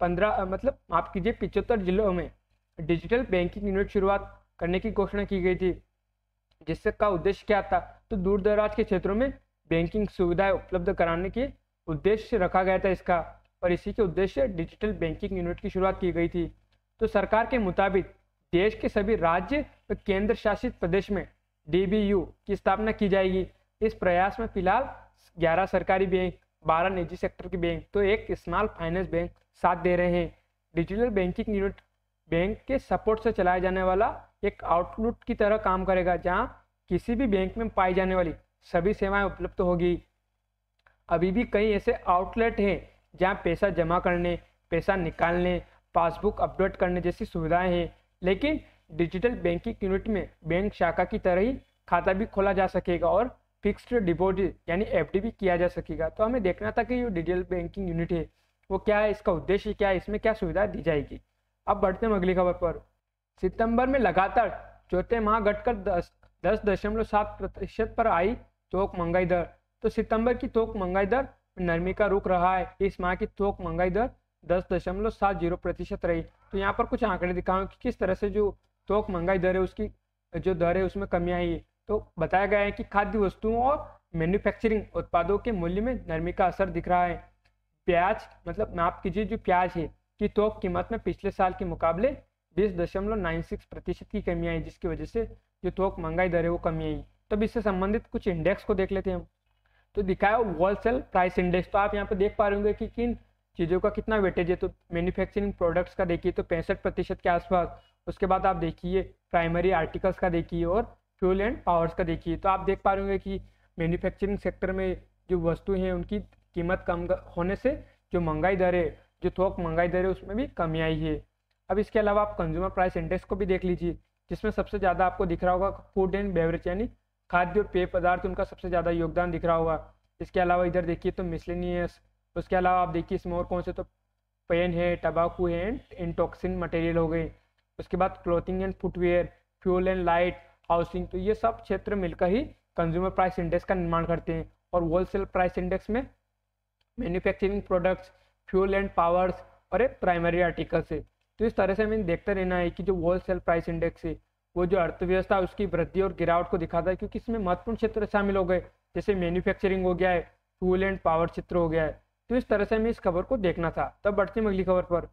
पंद्रह मतलब माफ कीजिए पिचहत्तर जिलों में डिजिटल बैंकिंग यूनिट शुरुआत करने की घोषणा की गई थी जिससे का उद्देश्य क्या था तो दूर दराज के क्षेत्रों में बैंकिंग सुविधाएं उपलब्ध कराने के उद्देश्य रखा गया था इसका और इसी के उद्देश्य डिजिटल बैंकिंग यूनिट की शुरुआत की गई थी तो सरकार के मुताबिक देश के सभी राज्य व केंद्र शासित प्रदेश में डीबीयू की स्थापना की जाएगी इस प्रयास में फिलहाल 11 सरकारी बैंक 12 निजी सेक्टर के बैंक तो एक स्मॉल फाइनेंस बैंक साथ दे रहे हैं डिजिटल बैंकिंग यूनिट बैंक के सपोर्ट से चलाया जाने वाला एक आउटलुट की तरह काम करेगा जहां किसी भी बैंक में पाई जाने वाली सभी सेवाएं उपलब्ध तो होगी अभी भी कई ऐसे आउटलेट हैं जहां पैसा जमा करने पैसा निकालने पासबुक अपडेट करने जैसी सुविधाएं हैं लेकिन डिजिटल बैंकिंग यूनिट में बैंक शाखा की तरह ही खाता भी खोला जा सकेगा और फिक्स्ड डिपॉजिट यानी एफ भी किया जा सकेगा तो हमें देखना था कि ये डिजिटल बैंकिंग यूनिट है वो क्या है इसका उद्देश्य क्या है इसमें क्या सुविधा दी जाएगी अब बढ़ते हैं अगली खबर पर सितंबर में लगातार चौथे माह घटकर दस दस दशमलव सात प्रतिशत पर आई थोक महंगाई दर तो सितंबर की थोक महंगाई दर नरमी का रुख रहा है इस माह की थोक महंगाई दर दस दशमलव सात जीरो प्रतिशत रही तो यहाँ पर कुछ आंकड़े दिखाऊँ कि किस तरह से जो थोक तो महंगाई दर है उसकी जो दर है उसमें कमी आई है तो बताया गया है कि खाद्य वस्तुओं और मैन्युफैक्चरिंग उत्पादों के मूल्य में नरमी का असर दिख रहा है प्याज मतलब माफ कीजिए जो प्याज है कि थोक कीमत में पिछले साल के मुकाबले बीस दशमलव नाइन सिक्स प्रतिशत की कमी आई जिसकी वजह से जो थोक महंगाई दर है वो कमी आई तब तो अब इससे संबंधित कुछ इंडेक्स को देख लेते हैं हम तो दिखाया होलसेल प्राइस इंडेक्स तो आप यहाँ पर देख पा रहे होंगे कि किन चीज़ों का कितना वेटेज है तो मैन्युफैक्चरिंग प्रोडक्ट्स का देखिए तो पैंसठ प्रतिशत के आसपास उसके बाद आप देखिए प्राइमरी आर्टिकल्स का देखिए और फ्यूल एंड पावर्स का देखिए तो आप देख पा रहे होंगे कि मैन्युफैक्चरिंग सेक्टर में जो वस्तु हैं उनकी कीमत कम होने से जो महंगाई दर है जो थोक महंगाई दर है उसमें भी कमी आई है अब इसके अलावा आप कंज्यूमर प्राइस इंडेक्स को भी देख लीजिए जिसमें सबसे ज़्यादा आपको दिख रहा होगा फूड एंड बेवरेज यानी खाद्य और पेय पदार्थ उनका सबसे ज़्यादा योगदान दिख रहा होगा इसके अलावा इधर देखिए तो मिसलिनियस उसके अलावा आप देखिए इसमें और कौन से तो पेन है टबाकू है एंड इंटॉक्सिन मटेरियल हो गए उसके बाद clothing and footwear fuel and light housing तो ये सब क्षेत्र मिलकर ही कंज्यूमर प्राइस इंडेक्स का निर्माण करते हैं और होलसेल प्राइस इंडेक्स में manufacturing products fuel and powers और एक प्राइमरी आर्टिकल्स है तो इस तरह से हमें देखते रहना है कि जो होलसेल प्राइस इंडेक्स है वो जो अर्थव्यवस्था उसकी वृद्धि और गिरावट को दिखाता है क्योंकि इसमें महत्वपूर्ण क्षेत्र शामिल हो गए जैसे मैन्युफैक्चरिंग हो गया है फ्यूल एंड पावर क्षेत्र हो गया है तो इस तरह से हमें इस खबर को देखना था तब बढ़ते हैं अगली खबर पर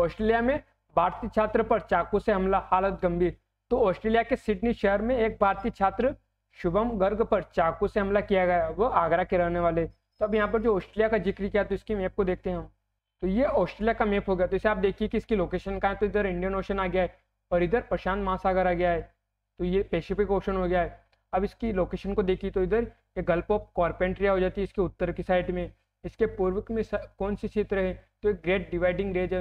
ऑस्ट्रेलिया में भारतीय छात्र पर चाकू से हमला हालत गंभीर तो ऑस्ट्रेलिया के सिडनी शहर में एक भारतीय छात्र शुभम गर्ग पर चाकू से हमला किया गया वो आगरा के रहने वाले तो अब यहाँ पर जो ऑस्ट्रेलिया का जिक्र किया तो इसकी मैप को देखते हैं हम तो ये ऑस्ट्रेलिया का मैप हो गया तो इसे आप देखिए कि इसकी लोकेशन कहाँ है तो इधर इंडियन ओशन आ गया है और इधर प्रशांत महासागर आ गया है तो ये पैसिफिक ओशन हो गया है अब इसकी लोकेशन को देखिए तो इधर ये गल्फ ऑफ कॉर्पेंट्रिया हो जाती है इसके उत्तर की साइड में इसके पूर्व में कौन सी क्षेत्र है तो एक Great Dividing Range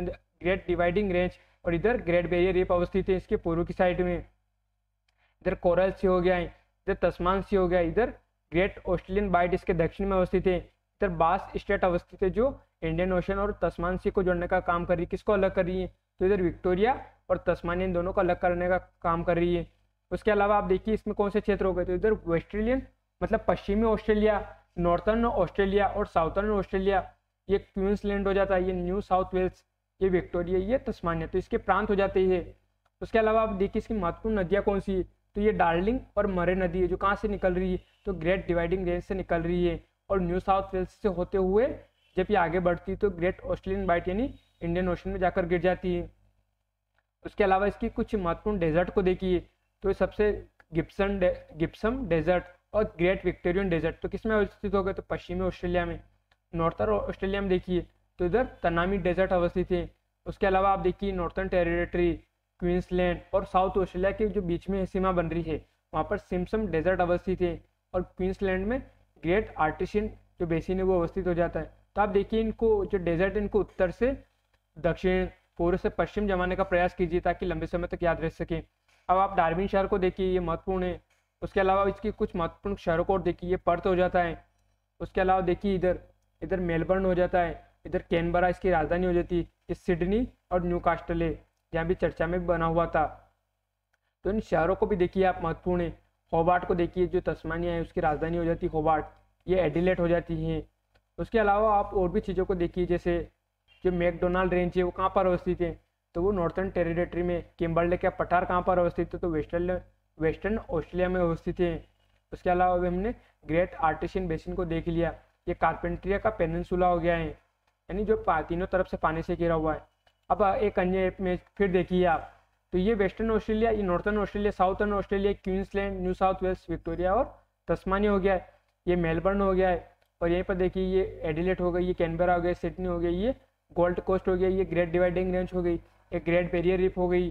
Great Dividing Range और इधर ग्रेट बैरियर रीफ अवस्थित है इसके पूर्व की साइड में इधर कोरल सी हो गया इधर तस्मान सी हो गया इधर ग्रेट ऑस्ट्रेलियन बाइट इसके दक्षिण में अवस्थित है इधर बास स्टेट अवस्थित है जो इंडियन ओशन और तस्मान सी को जोड़ने का काम कर रही है किसको अलग कर रही है तो इधर विक्टोरिया और तस्मानियन दोनों को अलग करने का काम कर रही है उसके अलावा आप देखिए इसमें कौन से क्षेत्र हो गए तो इधर वेस्ट्रेलियन मतलब पश्चिमी ऑस्ट्रेलिया नॉर्थर्न ऑस्ट्रेलिया और साउथर्न ऑस्ट्रेलिया ये क्वींसलैंड हो जाता है ये न्यू साउथ वेल्स ये विक्टोरिया ये तस्मानिया तो इसके प्रांत हो जाते हैं उसके अलावा आप देखिए इसकी महत्वपूर्ण नदियाँ कौन सी है तो ये डार्लिंग और मरे नदी है जो कहाँ से निकल रही है तो ग्रेट डिवाइडिंग रेंज से निकल रही है और न्यू साउथ वेल्स से होते हुए जब ये आगे बढ़ती है तो ग्रेट ऑस्ट्रेलियन बाइट यानी इंडियन ओशन में जाकर गिर जाती है उसके अलावा इसकी कुछ महत्वपूर्ण डेजर्ट को देखिए तो सबसे गिप्सन डे, गिप्सम डेजर्ट और ग्रेट विक्टोरियन डेजर्ट तो किस में अवस्थित हो गए तो पश्चिमी ऑस्ट्रेलिया में नॉर्थर ऑस्ट्रेलिया में देखिए तो इधर तनामी डेजर्ट अवस्थित है उसके अलावा आप देखिए नॉर्थन टेरिटरी क्वींसलैंड और साउथ ऑस्ट्रेलिया के जो बीच में सीमा बन रही है वहाँ पर सिमसम डेजर्ट अवस्थित है और क्वींसलैंड में ग्रेट आर्टिशियन जो बेसिन है वो अवस्थित हो जाता है तो आप देखिए इनको जो डेजर्ट इनको उत्तर से दक्षिण पूर्व से पश्चिम जमाने का प्रयास कीजिए ताकि लंबे समय तक याद रह सके अब आप डार्विन शहर को देखिए ये महत्वपूर्ण है उसके अलावा इसके कुछ महत्वपूर्ण शहरों को और देखिए ये पर्थ हो जाता है उसके अलावा देखिए इधर इधर मेलबर्न हो जाता है इधर कैनबरा इसकी राजधानी हो जाती है सिडनी और न्यू कास्टले यहाँ भी चर्चा में बना हुआ था तो इन शहरों को भी देखिए आप महत्वपूर्ण है होबार्ट को देखिए जो तस्मानिया है उसकी राजधानी हो जाती है होबार्ट ये एडिलेट हो जाती है उसके अलावा आप और भी चीज़ों को देखिए जैसे जो मैकडोनाल्ड रेंज है वो कहाँ पर अवस्थित है तो वो नॉर्थर्न टेरिटरी में किम्बर्ले का पठार कहाँ पर अवस्थित है तो वेस्टर्न वेस्टर्न ऑस्ट्रेलिया में अवस्थित है उसके अलावा अभी हमने ग्रेट आर्टिशियन बेसिन को देख लिया ये कारपेंट्रिया का पेनसुला हो गया है यानी जो तीनों तरफ से पानी से घिरा हुआ है अब एक अन्य ऐप में फिर देखिए आप तो ये वेस्टर्न ऑस्ट्रेलिया ये Northern Australia Southern Australia Queensland New South Wales Victoria और तस्मानी हो गया है ये मेलबर्न हो गया है और यहीं पर देखिए ये एडिलेट हो गई ये कैनबरा हो गया सिडनी हो गई ये गोल्ड कोस्ट हो गया ये ग्रेट डिवाइडिंग रेंज हो गई ये ग्रेट बेरियर रिप हो गई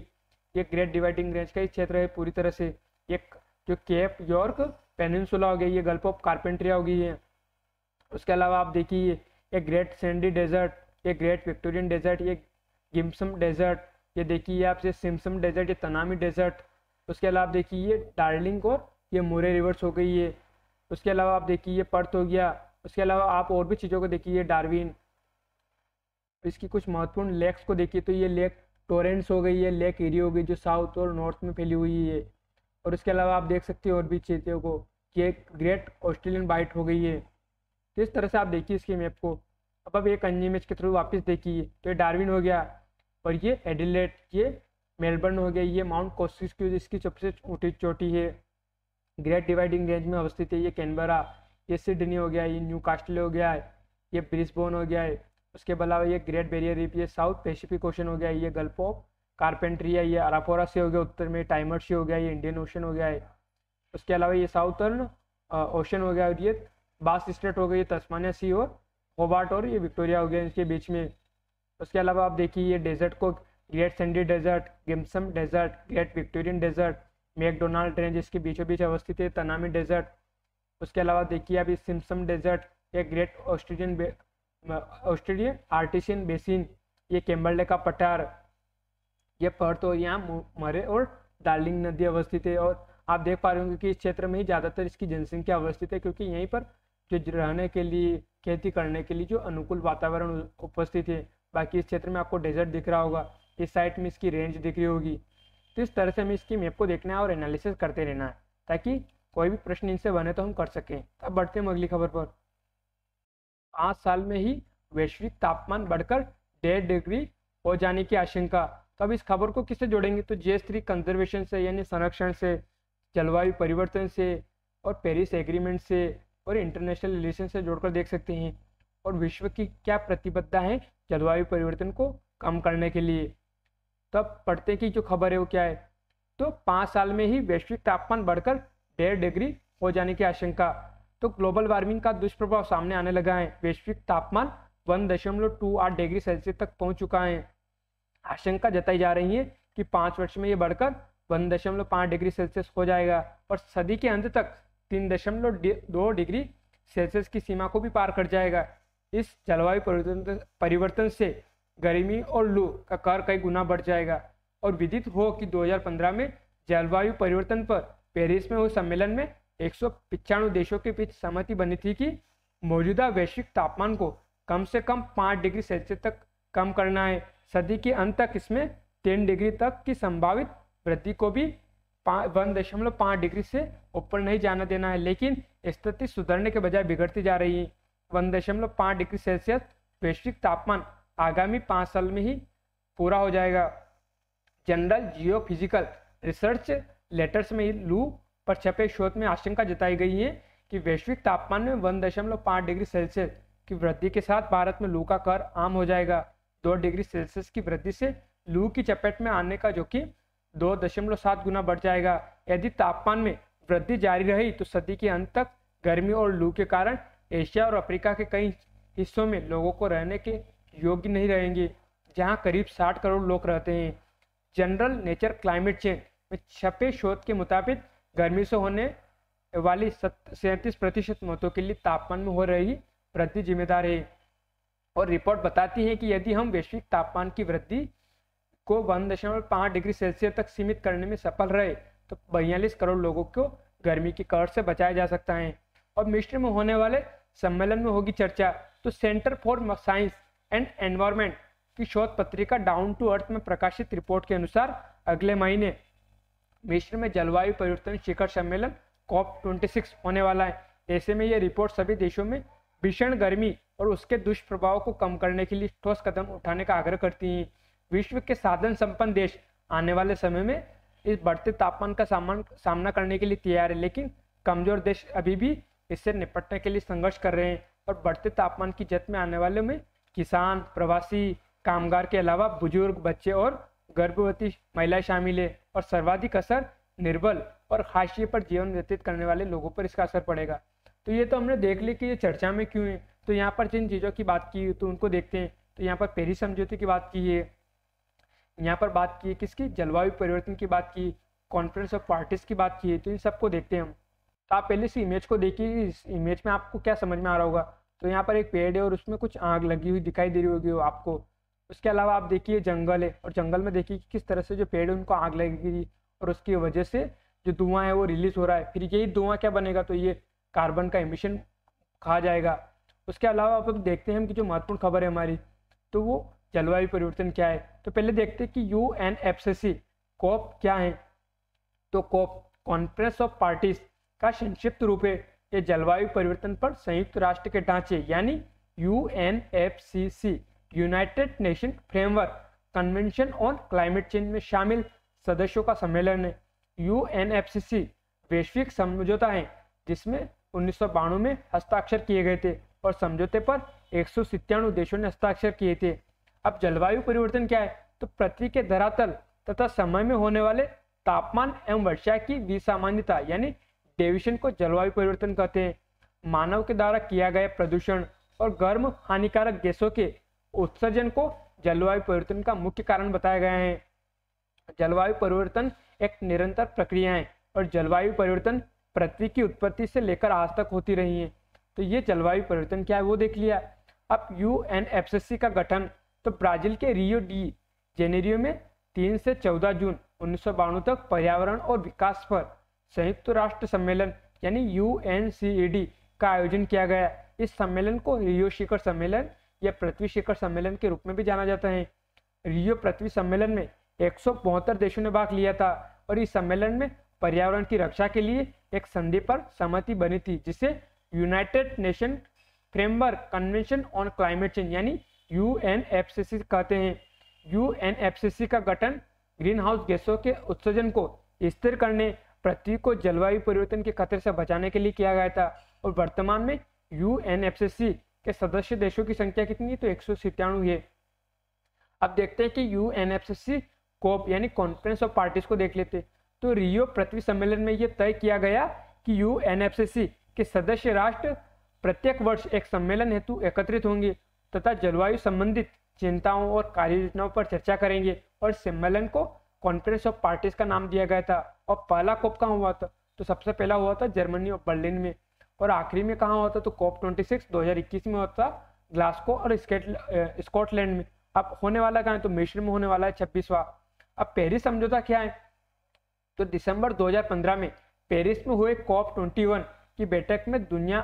ये ग्रेट डिवाइडिंग रेंज का ही क्षेत्र है पूरी तरह से ये जो केप यॉर्क पेनसुला हो गई ये गल्फ ऑफ कारपेंट्रिया हो गई है उसके अलावा आप देखिए ये ग्रेट सैंडी डेजर्ट ये ग्रेट विक्टोरियन डेजर्ट ये गिम्सम डेजर्ट ये देखिए आप ये डेजर्ट ये तनामी डेजर्ट उसके अलावा आप देखिए ये डार्लिंग और ये मुरे रिवर्स हो गई है उसके अलावा आप देखिए ये पर्थ हो गया उसके अलावा आप और भी चीज़ों को देखिए डार्विन इसकी कुछ महत्वपूर्ण लेक्स को देखिए तो ये लेक टोरेंट्स हो गई है लेक एरिया हो गई जो साउथ और नॉर्थ में फैली हुई है और उसके अलावा आप देख सकते हो और भी चीज़ों को कि एक ग्रेट ऑस्ट्रेलियन बाइट हो गई है तो इस तरह से आप देखिए इसके मैप को अब आप एक अन्य इमेज के थ्रू वापस देखिए तो ये डार्विन हो गया और ये एडिलेट ये मेलबर्न हो गया ये माउंट कोसिस की इसकी सबसे छोटी चोटी है ग्रेट डिवाइडिंग रेंज में अवस्थित है ये कैनबरा ये सिडनी हो गया ये न्यू कास्टल हो गया ये ब्रिस्बोन हो गया है उसके अलावा ये ग्रेट बैरियर रीफ ये साउथ पैसिफिक ओशन हो गया ये गल्फ ऑफ कारपेंट्री है ये अराफोरा से हो गया उत्तर में टाइमर से हो गया ये इंडियन ओशन हो गया है उसके अलावा ये साउथर्न ओशन हो गया और ये बास स्टेट हो गई तस्मानिया सी और होबार्ट और ये विक्टोरिया हो गया इसके बीच में उसके अलावा आप देखिए ये डेजर्ट को Great Sandy Desert Gibson Desert Great Victorian Desert Macdonald Range इसके बीचों बीच अवस्थित है तनामी डेजर्ट उसके अलावा देखिए अभी सिमसम डेजर्ट ये Great Australian Australian Artesian Basin ये केम्बल्डे का पठार ये पर्थ और यहाँ मरे और डार्लिंग नदी अवस्थित है और आप देख पा रहे होंगे कि इस क्षेत्र में ही ज़्यादातर इसकी जनसंख्या अवस्थित है क्योंकि यहीं पर जो रहने के लिए खेती करने के लिए जो अनुकूल वातावरण उपस्थित है बाकी इस क्षेत्र में आपको डेजर्ट दिख रहा होगा इस साइड में इसकी रेंज दिख रही होगी तो इस तरह से हमें इसकी मैप को देखना है और एनालिसिस करते रहना है ताकि कोई भी प्रश्न इनसे बने तो हम कर सकें अब बढ़ते हैं अगली खबर पर पाँच साल में ही वैश्विक तापमान बढ़कर डेढ़ डिग्री हो जाने की आशंका तो अब इस खबर को किससे जोड़ेंगे तो जे स्त्री कंजर्वेशन से यानी संरक्षण से जलवायु परिवर्तन से और पेरिस एग्रीमेंट से और इंटरनेशनल रिलेशन से जोड़कर देख सकते हैं और विश्व की क्या प्रतिबद्धता है जलवायु परिवर्तन को कम करने के लिए तब पढ़ते की कि जो खबर है वो क्या है तो पाँच साल में ही वैश्विक तापमान बढ़कर डेढ़ डिग्री हो जाने की आशंका तो ग्लोबल वार्मिंग का दुष्प्रभाव सामने आने लगा है वैश्विक तापमान वन दशमलव टू आठ डिग्री सेल्सियस तक पहुंच चुका है आशंका जताई जा रही है कि पाँच वर्ष में ये बढ़कर वन दशमलव पाँच डिग्री सेल्सियस हो जाएगा और सदी के अंत तक तीन दशमलव दो डिग्री सेल्सियस की सीमा को भी पार कर जाएगा इस जलवायु परिवर्तन परिवर्तन से गर्मी और लू का कर कई गुना बढ़ जाएगा और विदित हो कि 2015 में जलवायु परिवर्तन पर पेरिस में हुए सम्मेलन में एक देशों के बीच सहमति बनी थी कि मौजूदा वैश्विक तापमान को कम से कम पाँच डिग्री सेल्सियस तक कम करना है सदी के अंत तक इसमें तीन डिग्री तक की संभावित वृद्धि को भी वन दशमलव पाँच डिग्री से ऊपर नहीं जाना देना है लेकिन स्थिति सुधरने के बजाय बिगड़ती जा रही है वन दशमलव पाँच डिग्री सेल्सियस वैश्विक तापमान आगामी पाँच साल में ही पूरा हो जाएगा General Geophysical Research Letters में लू पर छपे शोध में आशंका जताई गई है कि वैश्विक तापमान में वन दशमलव पाँच डिग्री सेल्सियस की वृद्धि के साथ भारत में लू का कर आम हो जाएगा दो डिग्री सेल्सियस की वृद्धि से लू की चपेट में आने का जोखिम दो दशमलव सात गुना बढ़ जाएगा यदि तापमान में वृद्धि जारी रही तो सदी के अंत तक गर्मी और लू के कारण एशिया और अफ्रीका के कई हिस्सों में लोगों को रहने के योग्य नहीं रहेंगे जहां करीब साठ करोड़ लोग रहते हैं जनरल नेचर क्लाइमेट चेंज में छपे शोध के मुताबिक गर्मी से होने वाली सैंतीस प्रतिशत मौतों के लिए तापमान में हो रही वृद्धि जिम्मेदार है और रिपोर्ट बताती है कि यदि हम वैश्विक तापमान की वृद्धि को पाँच डिग्री सेल्सियस तक सीमित करने में सफल रहे तो बयालीस करोड़ लोगों को गर्मी की कड़ से बचाया जा सकता है और मिश्र में होने वाले सम्मेलन में होगी चर्चा तो Centre for Science and Environment की शोध पत्रिका डाउन टू अर्थ में प्रकाशित रिपोर्ट के अनुसार अगले महीने मिश्र में जलवायु परिवर्तन शिखर सम्मेलन कॉप 26 होने वाला है ऐसे में यह रिपोर्ट सभी देशों में भीषण गर्मी और उसके दुष्प्रभाव को कम करने के लिए ठोस कदम उठाने का आग्रह करती है विश्व के साधन संपन्न देश आने वाले समय में इस बढ़ते तापमान का सामान सामना करने के लिए तैयार है लेकिन कमजोर देश अभी भी इससे निपटने के लिए संघर्ष कर रहे हैं और बढ़ते तापमान की जत में आने वाले में किसान प्रवासी कामगार के अलावा बुजुर्ग बच्चे और गर्भवती महिलाएं शामिल है और सर्वाधिक असर निर्बल और हाशिए पर जीवन व्यतीत करने वाले लोगों पर इसका असर पड़ेगा तो ये तो हमने देख लिया कि ये चर्चा में क्यों है तो यहाँ पर जिन चीज़ों की बात की तो उनको देखते हैं तो यहाँ पर पेरिस समझौते की बात की है यहाँ पर बात की किसकी जलवायु परिवर्तन की बात की कॉन्फ्रेंस ऑफ पार्टीज की बात की तो इन सबको देखते हैं हम तो आप पहले इस इमेज को देखिए इस इमेज में आपको क्या समझ में आ रहा होगा तो यहाँ पर एक पेड़ है और उसमें कुछ आग लगी हुई दिखाई दे रही होगी हो आपको उसके अलावा आप देखिए जंगल है और जंगल में देखिए कि किस तरह से जो पेड़ है उनको आग लगेगी और उसकी वजह से जो धुआं है वो रिलीज हो रहा है फिर यही धुआं क्या बनेगा तो ये कार्बन का एमिशन खा जाएगा उसके अलावा आप देखते हैं कि जो महत्वपूर्ण खबर है हमारी तो वो जलवायु परिवर्तन क्या है तो पहले देखते हैं कि U N F C C COP क्या है तो कॉप कॉन्फ्रेंस ऑफ पार्टीज का संक्षिप्त रूप है ये जलवायु परिवर्तन पर संयुक्त राष्ट्र के ढांचे यानी U N F C C United Nation Framework Convention on Climate Change में शामिल सदस्यों का सम्मेलन है U N F C C वैश्विक समझौता है जिसमें उन्नीस में हस्ताक्षर किए गए थे और समझौते पर एक देशों ने हस्ताक्षर किए थे अब जलवायु परिवर्तन क्या है तो पृथ्वी के धरातल तथा समय में होने वाले तापमान एवं वर्षा की विसामान्यता यानी डेविशन को जलवायु परिवर्तन कहते हैं मानव के द्वारा किया गया प्रदूषण और गर्म हानिकारक गैसों के उत्सर्जन को जलवायु परिवर्तन का मुख्य कारण बताया गया है जलवायु परिवर्तन एक निरंतर प्रक्रिया है और जलवायु परिवर्तन पृथ्वी की उत्पत्ति से लेकर आज तक होती रही है तो ये जलवायु परिवर्तन क्या है वो देख लिया अब यू एन का गठन तो ब्राजील के रियो डी जेनेरियो में तीन से चौदह जून उन्नीस तक पर्यावरण और विकास पर संयुक्त राष्ट्र सम्मेलन यानी यू का आयोजन किया गया इस सम्मेलन को रियो शिखर सम्मेलन या पृथ्वी शिखर सम्मेलन के रूप में भी जाना जाता है रियो पृथ्वी सम्मेलन में एक देशों ने भाग लिया था और इस सम्मेलन में पर्यावरण की रक्षा के लिए एक संधि पर सहमति बनी थी जिसे United Nation Framework Convention on Climate Change यानी U N F C C कहते हैं U N F C C का गठन ग्रीन हाउस गैसों के उत्सर्जन को स्थिर करने पृथ्वी को जलवायु परिवर्तन के खतरे से बचाने के लिए किया गया था और वर्तमान में U N F C C के सदस्य देशों की संख्या कितनी है तो एक सौ सितानु है अब देखते हैं कि U N F C C COP यानी कॉन्फ्रेंस ऑफ पार्टीज को देख लेते तो रियो पृथ्वी सम्मेलन में यह तय किया गया कि U N F C C के सदस्य राष्ट्र प्रत्येक वर्ष एक सम्मेलन हेतु एकत्रित होंगे तथा जलवायु संबंधित चिंताओं और कार्य योजनाओं पर चर्चा करेंगे और सम्मेलन को कॉन्फ्रेंस ऑफ पार्टीज का नाम दिया गया था और पहला कोप कहाँ हुआ था तो सबसे पहला हुआ था जर्मनी और बर्लिन में और आखिरी में कहाँ हुआ था तो कोप ट्वेंटी सिक्स दो हजार इक्कीस में हुआ था ग्लास्को और स्कॉटलैंड में अब होने वाला कहाँ है तो मिश्र में होने वाला है छब्बीसवा अब पेरिस समझौता क्या है तो दिसंबर 2015 में पेरिस में हुए कॉप 21 की बैठक में दुनिया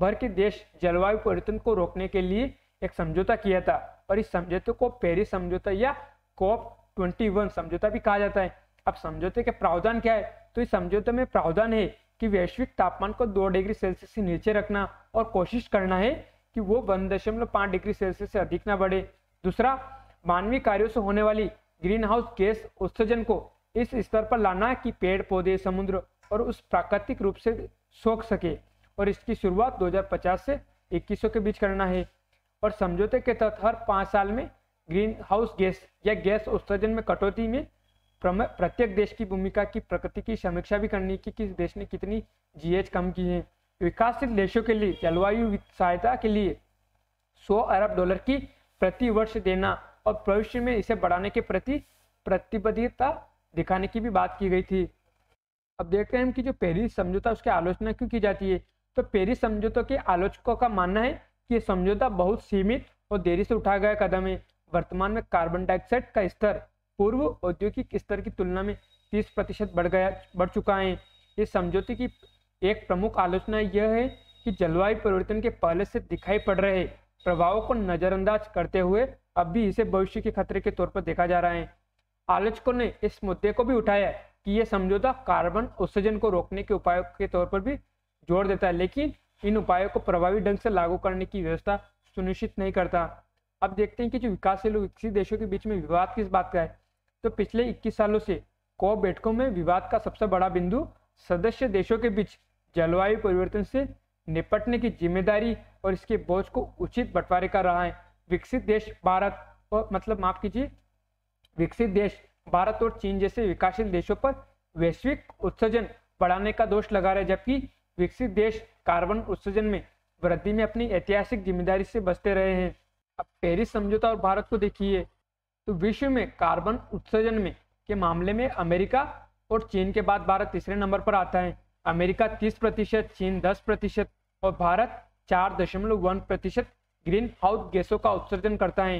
भर के देश जलवायु परिवर्तन को रोकने के लिए एक समझौता किया था और इस समझौते को पेरिस समझौता या कोप 21 समझौता भी कहा जाता है अब समझौते के प्रावधान क्या है तो इस समझौते में प्रावधान है कि वैश्विक तापमान को दो डिग्री सेल्सियस से नीचे रखना और कोशिश करना है कि वो वन दशमलव पांच डिग्री सेल्सियस से अधिक ना बढ़े दूसरा मानवीय कार्यों से होने वाली ग्रीन हाउस गैस उत्सर्जन को इस स्तर पर लाना कि पेड़ पौधे समुद्र और उस प्राकृतिक रूप से सोख सके और इसकी शुरुआत 2050 से 2100 के बीच करना है और समझौते के तहत हर पाँच साल में ग्रीन हाउस गैस या गैस उत्सर्जन में कटौती में प्रत्येक देश की भूमिका की प्रकृति की समीक्षा भी करनी कि किस देश ने कितनी जीएच कम की है विकासशील देशों के लिए जलवायु सहायता के लिए 100 अरब डॉलर की प्रति वर्ष देना और भविष्य में इसे बढ़ाने के प्रति प्रतिबद्धता दिखाने की भी बात की गई थी अब देखते हैं कि जो पेरिस समझौता उसकी आलोचना क्यों की जाती है तो पेरिस समझौते के आलोचकों का मानना है कि समझौता बहुत सीमित और देरी से उठाया गया कदम है वर्तमान में कार्बन डाइऑक्साइड का स्तर पूर्व औद्योगिक स्तर की तुलना में तीस प्रतिशत बढ़ गया बढ़ चुका है इस समझौते की एक प्रमुख आलोचना यह है कि जलवायु परिवर्तन के पहले से दिखाई पड़ रहे प्रभावों को नज़रअंदाज करते हुए अब भी इसे भविष्य के खतरे के तौर पर देखा जा रहा है आलोचकों ने इस मुद्दे को भी उठाया कि यह समझौता कार्बन उत्सर्जन को रोकने के उपायों के तौर पर भी जोर देता है लेकिन इन उपायों को प्रभावी ढंग से लागू करने की व्यवस्था सुनिश्चित नहीं करता अब देखते हैं कि जो विकासशील विकसित देशों के बीच में विवाद किस बात का है तो पिछले 21 सालों से कॉप बैठकों में विवाद का सबसे बड़ा बिंदु सदस्य देशों के बीच जलवायु परिवर्तन से निपटने की जिम्मेदारी और इसके बोझ को उचित बंटवारे का रहा है विकसित देश भारत और मतलब माफ कीजिए विकसित देश भारत और चीन जैसे विकासशील देशों पर वैश्विक उत्सर्जन बढ़ाने का दोष लगा रहे जबकि विकसित देश कार्बन उत्सर्जन में वृद्धि में अपनी ऐतिहासिक जिम्मेदारी से बचते रहे हैं अब पेरिस समझौता और भारत को देखिए तो विश्व में कार्बन उत्सर्जन में के मामले में अमेरिका और चीन के बाद भारत तीसरे नंबर पर आता है अमेरिका 30 प्रतिशत चीन 10 प्रतिशत और भारत चार दशमलव वन प्रतिशत ग्रीन हाउस गैसों का उत्सर्जन करता है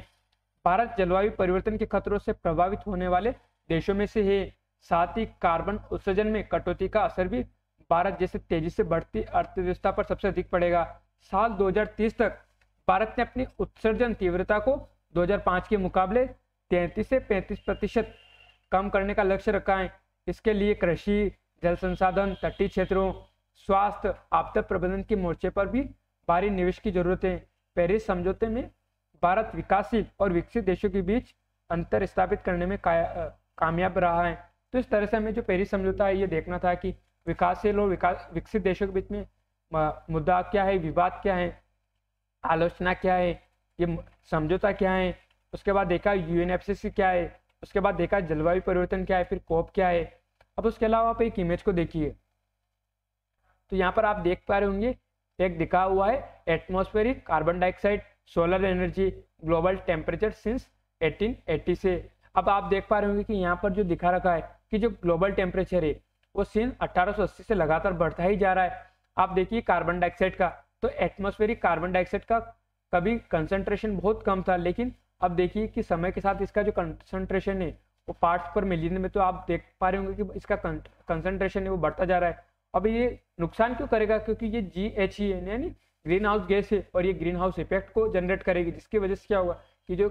भारत जलवायु परिवर्तन के खतरों से प्रभावित होने वाले देशों में से है साथ ही कार्बन उत्सर्जन में कटौती का असर भी भारत जैसे तेजी से बढ़ती अर्थव्यवस्था पर सबसे अधिक पड़ेगा साल 2030 तक भारत ने अपनी उत्सर्जन तीव्रता को 2005 के मुकाबले 33 से 35 प्रतिशत कम करने का लक्ष्य रखा है इसके लिए कृषि जल संसाधन तटीय क्षेत्रों स्वास्थ्य आपदा प्रबंधन के मोर्चे पर भी भारी निवेश की जरूरत है पेरिस समझौते में भारत विकासशील और विकसित देशों के बीच अंतर स्थापित करने में कामयाब रहा है तो इस तरह से हमें जो पेरिस समझौता है ये देखना था कि विकासशील और विकास विकसित देशों के बीच में मुद्दा क्या है विवाद क्या है आलोचना क्या है ये समझौता क्या है उसके बाद देखा यू क्या है उसके बाद देखा जलवायु परिवर्तन क्या है फिर कोप क्या है अब उसके अलावा आप एक इमेज को देखिए तो यहाँ पर आप देख पा रहे होंगे एक दिखा हुआ है atmospheric carbon dioxide solar energy global temperature since 1880 से अब आप देख पा रहे होंगे कि यहाँ पर जो दिखा रखा है कि जो ग्लोबल टेम्परेचर है वो सिंस 1880 से लगातार बढ़ता ही जा रहा है आप देखिए कार्बन डाइऑक्साइड का तो एटमोस्फेरिक कार्बन डाइऑक्साइड का कभी कंसंट्रेशन बहुत कम था लेकिन अब देखिए कि समय के साथ इसका जो कंसंट्रेशन है वो पार्ट्स पर मिलियन में तो आप देख पा रहे होंगे कि इसका कंसंट्रेशन है वो बढ़ता जा रहा है अब ये नुकसान क्यों करेगा क्योंकि ये जी एच ई एन यानी ग्रीन हाउस गैस है और ये ग्रीन हाउस इफेक्ट को जनरेट करेगी जिसकी वजह से क्या होगा कि जो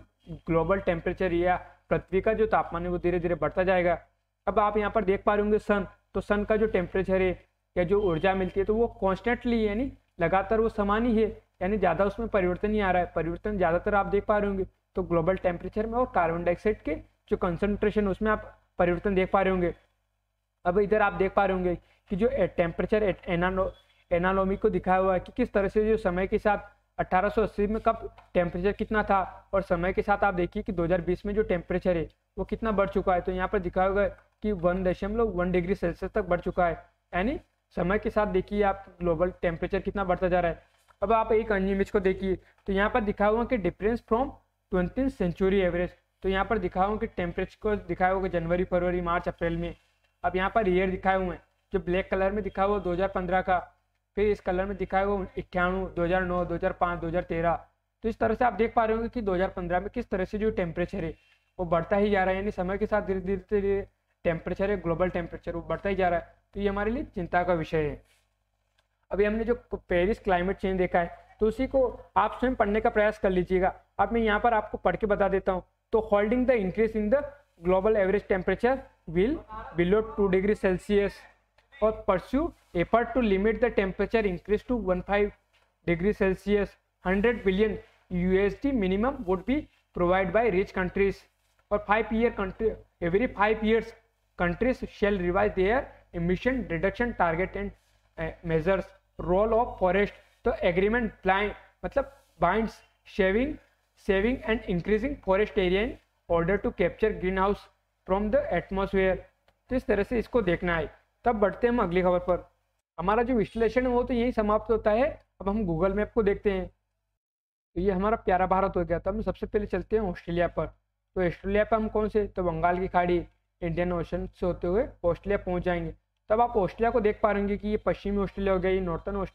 ग्लोबल टेम्परेचर या पृथ्वी का जो तापमान है वो धीरे धीरे बढ़ता जाएगा अब आप यहाँ पर देख पा रहे होंगे सन तो सन का जो टेम्परेचर है या जो ऊर्जा मिलती है तो वो कॉन्स्टेंटली यानी लगातार वो समान ही है यानी ज़्यादा उसमें परिवर्तन ही आ रहा है परिवर्तन ज़्यादातर आप देख पा रहे होंगे तो ग्लोबल टेम्परेचर में और कार्बन डाइऑक्साइड के जो कंसनट्रेशन उसमें आप परिवर्तन देख पा रहे होंगे अब इधर आप देख पा रहे होंगे कि जो टेम्परेचर एनानो एनालोमी को दिखाया हुआ है कि किस तरह से जो समय के साथ 1880 में कब टेम्परेचर कितना था और समय के साथ आप देखिए कि 2020 में जो टेम्परेचर है वो कितना बढ़ चुका है तो यहाँ पर दिखाया हुआ है कि वन दशमलव वन डिग्री सेल्सियस तक बढ़ चुका है यानी समय के साथ देखिए आप ग्लोबल टेम्परेचर कितना बढ़ता जा रहा है अब आप एक अन्य इमेज को देखिए तो यहाँ पर दिखा हुआ कि difference from twenty century average तो यहाँ पर दिखा हुआ कि टेम्परेचर को दिखाया हुआ जनवरी फरवरी मार्च अप्रैल में अब यहाँ पर ईयर दिखाए हुए हैं जो ब्लैक कलर में दिखा हुआ दो का फिर इस कलर में दिखाया हुआ इक्यानवे दो हजार तेरह तो इस तरह से आप देख पा रहे होंगे कि 2015 में किस तरह से जो टेम्परेचर है वो बढ़ता ही जा रहा है यानी समय के साथ धीरे धीरे धीरे टेम्परेचर है ग्लोबल टेम्परेचर वो बढ़ता ही जा रहा है तो ये हमारे लिए चिंता का विषय है अभी हमने जो पेरिस क्लाइमेट चेंज देखा है तो उसी को आप स्वयं पढ़ने का प्रयास कर लीजिएगा अब मैं यहाँ पर आपको पढ़ के बता देता हूँ तो holding the increase in the global average temperature will below two degree Celsius और pursue effort to limit the temperature increase to one five degree Celsius hundred billion U S D minimum would be provide by rich countries और five year country every five years countries shall revise their emission reduction target and uh, measures role of forest तो agreement blind मतलब binds shaving saving and increasing forest area in order to capture greenhouse from the atmosphere तो इस तरह से इसको देखना है तब बढ़ते हैं हम अगली खबर पर हमारा जो विश्लेषण है वो तो यही समाप्त होता है अब हम गूगल मैप को देखते हैं तो ये हमारा प्यारा भारत हो गया तो हम सबसे पहले चलते हैं ऑस्ट्रेलिया पर तो ऑस्ट्रेलिया पर हम कौन से तो बंगाल की खाड़ी इंडियन ओशन से होते हुए ऑस्ट्रेलिया पहुंच जाएंगे तब आप ऑस्ट्रेलिया को देख पा रहे कि ये पश्चिमी ऑस्ट्रेलिया हो गया ये नॉर्थन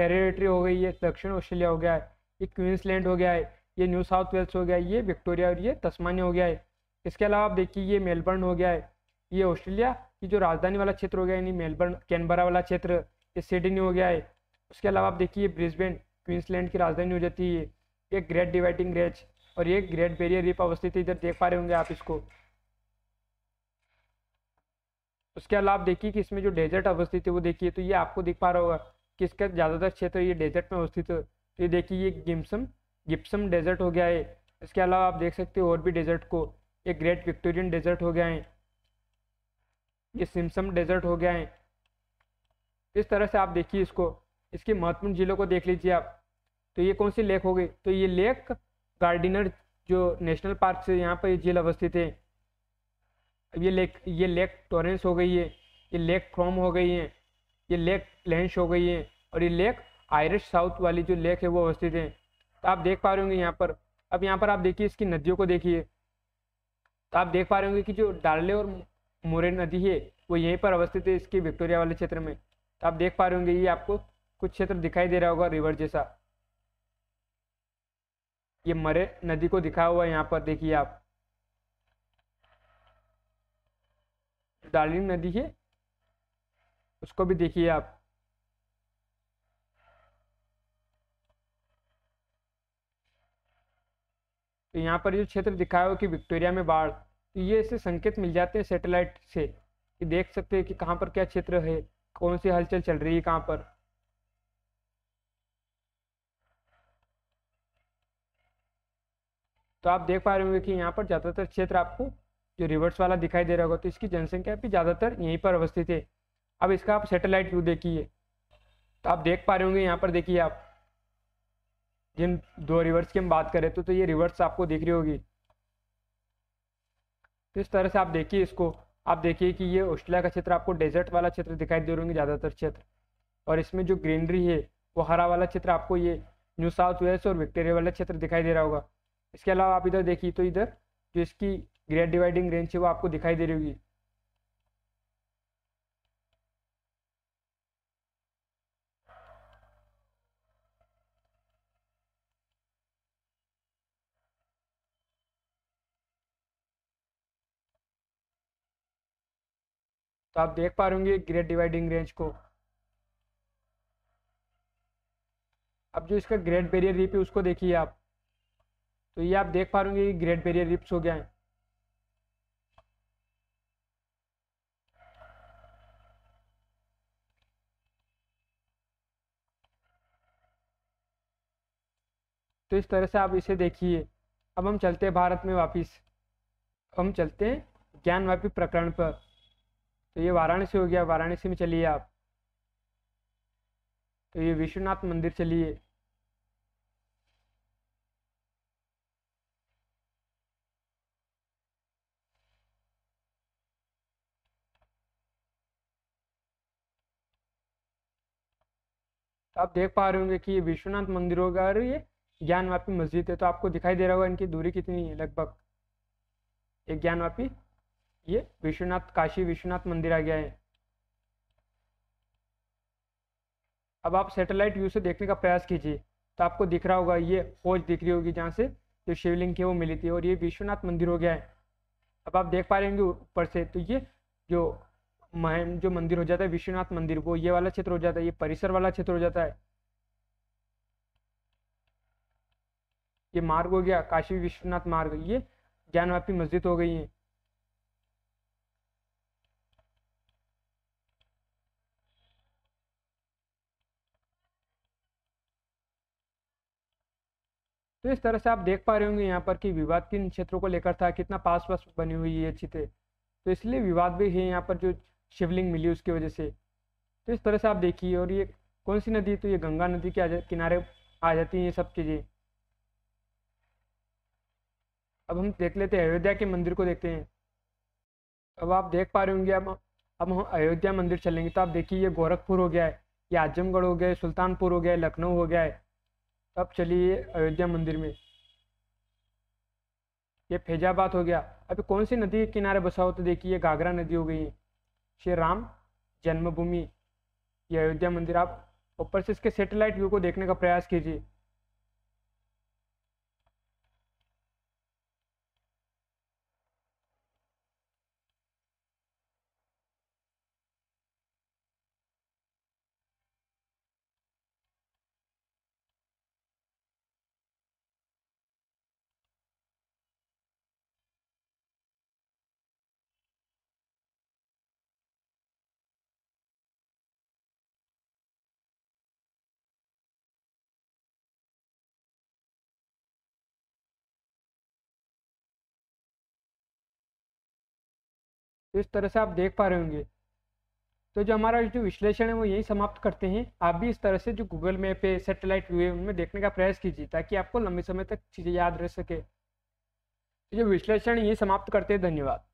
टेरिटरी हो गई ये दक्षिण ऑस्ट्रेलिया हो गया है ये क्वींसलैंड हो गया है ये न्यू साउथ वेल्स हो गया है ये विक्टोरिया और ये तस्मानिया हो गया है इसके अलावा आप देखिए ये मेलबर्न हो गया है ये ऑस्ट्रेलिया की जो राजधानी वाला क्षेत्र हो गया यानी मेलबर्न कैनबरा वाला क्षेत्र ये सिडनी हो गया है उसके अलावा आप देखिए ब्रिस्बेन क्वींसलैंड की राजधानी हो जाती है ये ग्रेट डिवाइडिंग रेच और ये ग्रेट बैरियर रिप अवस्थित इधर देख पा रहे होंगे आप इसको उसके अलावा आप देखिए कि इसमें जो डेजर्ट अवस्थित है वो देखिए तो ये आपको दिख पा रहा होगा कि इसका ज़्यादातर क्षेत्र ये डेजर्ट में अवस्थित है तो ये देखिए ये गिम्सम गिप्सम डेजर्ट हो गया है इसके अलावा आप देख सकते हो और भी डेजर्ट को ये ग्रेट विक्टोरियन डेजर्ट हो गया है ये सिमसम डेजर्ट हो गया है इस तरह से आप देखिए इसको इसके महत्वपूर्ण जिलों को देख लीजिए आप तो ये कौन सी लेक हो गई तो ये लेक गार्डिनर जो नेशनल पार्क से यहाँ पर ये झील अवस्थित है अब ये लेक ये लेक टोरेंस हो गई है ये लेक फ्रॉम हो गई है ये लेक लेंश हो गई है और ये लेक आयरिश साउथ वाली जो लेक है वो अवस्थित है तो आप देख पा रहे होंगे यहाँ पर अब यहाँ पर आप देखिए इसकी नदियों को देखिए तो आप देख पा रहे होंगे कि जो डार्ले और मोरे नदी है वो यहीं पर अवस्थित है इसके विक्टोरिया वाले क्षेत्र में तो आप देख पा रहे होंगे ये आपको कुछ क्षेत्र दिखाई दे रहा होगा रिवर जैसा ये मरे नदी को दिखा हुआ है यहाँ पर देखिए आप डार्लिंग नदी है उसको भी देखिए आप तो यहाँ पर जो क्षेत्र दिखाया हो कि विक्टोरिया में बाढ़ तो ये ऐसे संकेत मिल जाते हैं सैटेलाइट से कि देख सकते हैं कि कहाँ पर क्या क्षेत्र है कौन सी हलचल चल रही है कहाँ पर तो आप देख पा रहे होंगे कि यहाँ पर ज़्यादातर क्षेत्र आपको जो रिवर्स वाला दिखाई दे रहा होगा तो इसकी जनसंख्या भी ज़्यादातर यहीं पर अवस्थित है अब इसका आप सेटेलाइट व्यू देखिए तो आप देख पा रहे होंगे यहाँ पर देखिए आप जिन दो रिवर्स की हम बात करें तो, तो ये रिवर्स आपको दिख रही होगी तो इस तरह से आप देखिए इसको आप देखिए कि ये ऑस्ट्रेलिया का क्षेत्र आपको डेजर्ट वाला क्षेत्र दिखाई दे रहे होंगे ज़्यादातर क्षेत्र और इसमें जो ग्रीनरी है वो हरा वाला क्षेत्र आपको ये न्यू साउथ वेल्स और विक्टोरिया वाला क्षेत्र दिखाई दे रहा होगा इसके अलावा आप इधर देखिए तो इधर जो इसकी ग्रेट डिवाइडिंग रेंज है वो आपको दिखाई दे रही होगी तो आप देख पा रहे होंगे ग्रेट डिवाइडिंग रेंज को अब जो इसका ग्रेट बैरियर रिप है उसको देखिए आप तो ये आप देख पा रहे होंगे ग्रेट बैरियर रिप्स हो गया है तो इस तरह से आप इसे देखिए अब हम चलते हैं भारत में वापस हम चलते हैं ज्ञानवापी प्रकरण पर तो ये वाराणसी हो गया वाराणसी में चलिए आप तो ये विश्वनाथ मंदिर चलिए आप देख पा रहे होंगे कि ये विश्वनाथ मंदिर होगा और ये ज्ञानवापी मस्जिद है तो आपको दिखाई दे रहा होगा इनकी दूरी कितनी है लगभग एक ज्ञानवापी ये विश्वनाथ काशी विश्वनाथ मंदिर आ गया है अब आप सैटेलाइट व्यू से देखने का प्रयास कीजिए तो आपको दिख रहा होगा ये फौज दिख रही होगी जहाँ से जो शिवलिंग की वो मिली थी और ये विश्वनाथ मंदिर हो गया है अब आप देख पा रहे होंगे ऊपर से तो ये जो जो मंदिर हो जाता है विश्वनाथ मंदिर वो ये वाला क्षेत्र हो जाता है ये परिसर वाला क्षेत्र हो जाता है ये मार्ग हो गया काशी विश्वनाथ मार्ग ये व्यापी मस्जिद हो गई है तो इस तरह से आप देख पा रहे होंगे यहाँ पर कि विवाद किन क्षेत्रों को लेकर था कितना पास पास बनी हुई है अच्छी थे तो इसलिए विवाद भी है यहाँ पर जो शिवलिंग मिली उसकी वजह से तो इस तरह से आप देखिए और ये कौन सी नदी तो ये गंगा नदी के किनारे आ जाती हैं ये सब चीज़ें अब हम देख लेते हैं अयोध्या के मंदिर को देखते हैं अब आप देख पा रहे होंगे अब अब हम अयोध्या मंदिर चलेंगे तो आप देखिए ये गोरखपुर हो गया है ये आजमगढ़ हो गया है सुल्तानपुर हो गया है लखनऊ हो गया है तो अब चलिए अयोध्या मंदिर में ये फैजाबाद हो गया अभी कौन सी नदी के किनारे बसा हो तो देखिए घाघरा नदी हो गई है श्री राम जन्मभूमि ये अयोध्या मंदिर आप ऊपर से इसके सेटेलाइट व्यू को देखने का प्रयास कीजिए तो इस तरह से आप देख पा रहे होंगे तो जो हमारा जो विश्लेषण है वो यही समाप्त करते हैं आप भी इस तरह से जो गूगल मैप है सेटेलाइट व्यू है उनमें देखने का प्रयास कीजिए ताकि आपको लंबे समय तक चीज़ें याद रह सके तो जो विश्लेषण यही समाप्त करते हैं धन्यवाद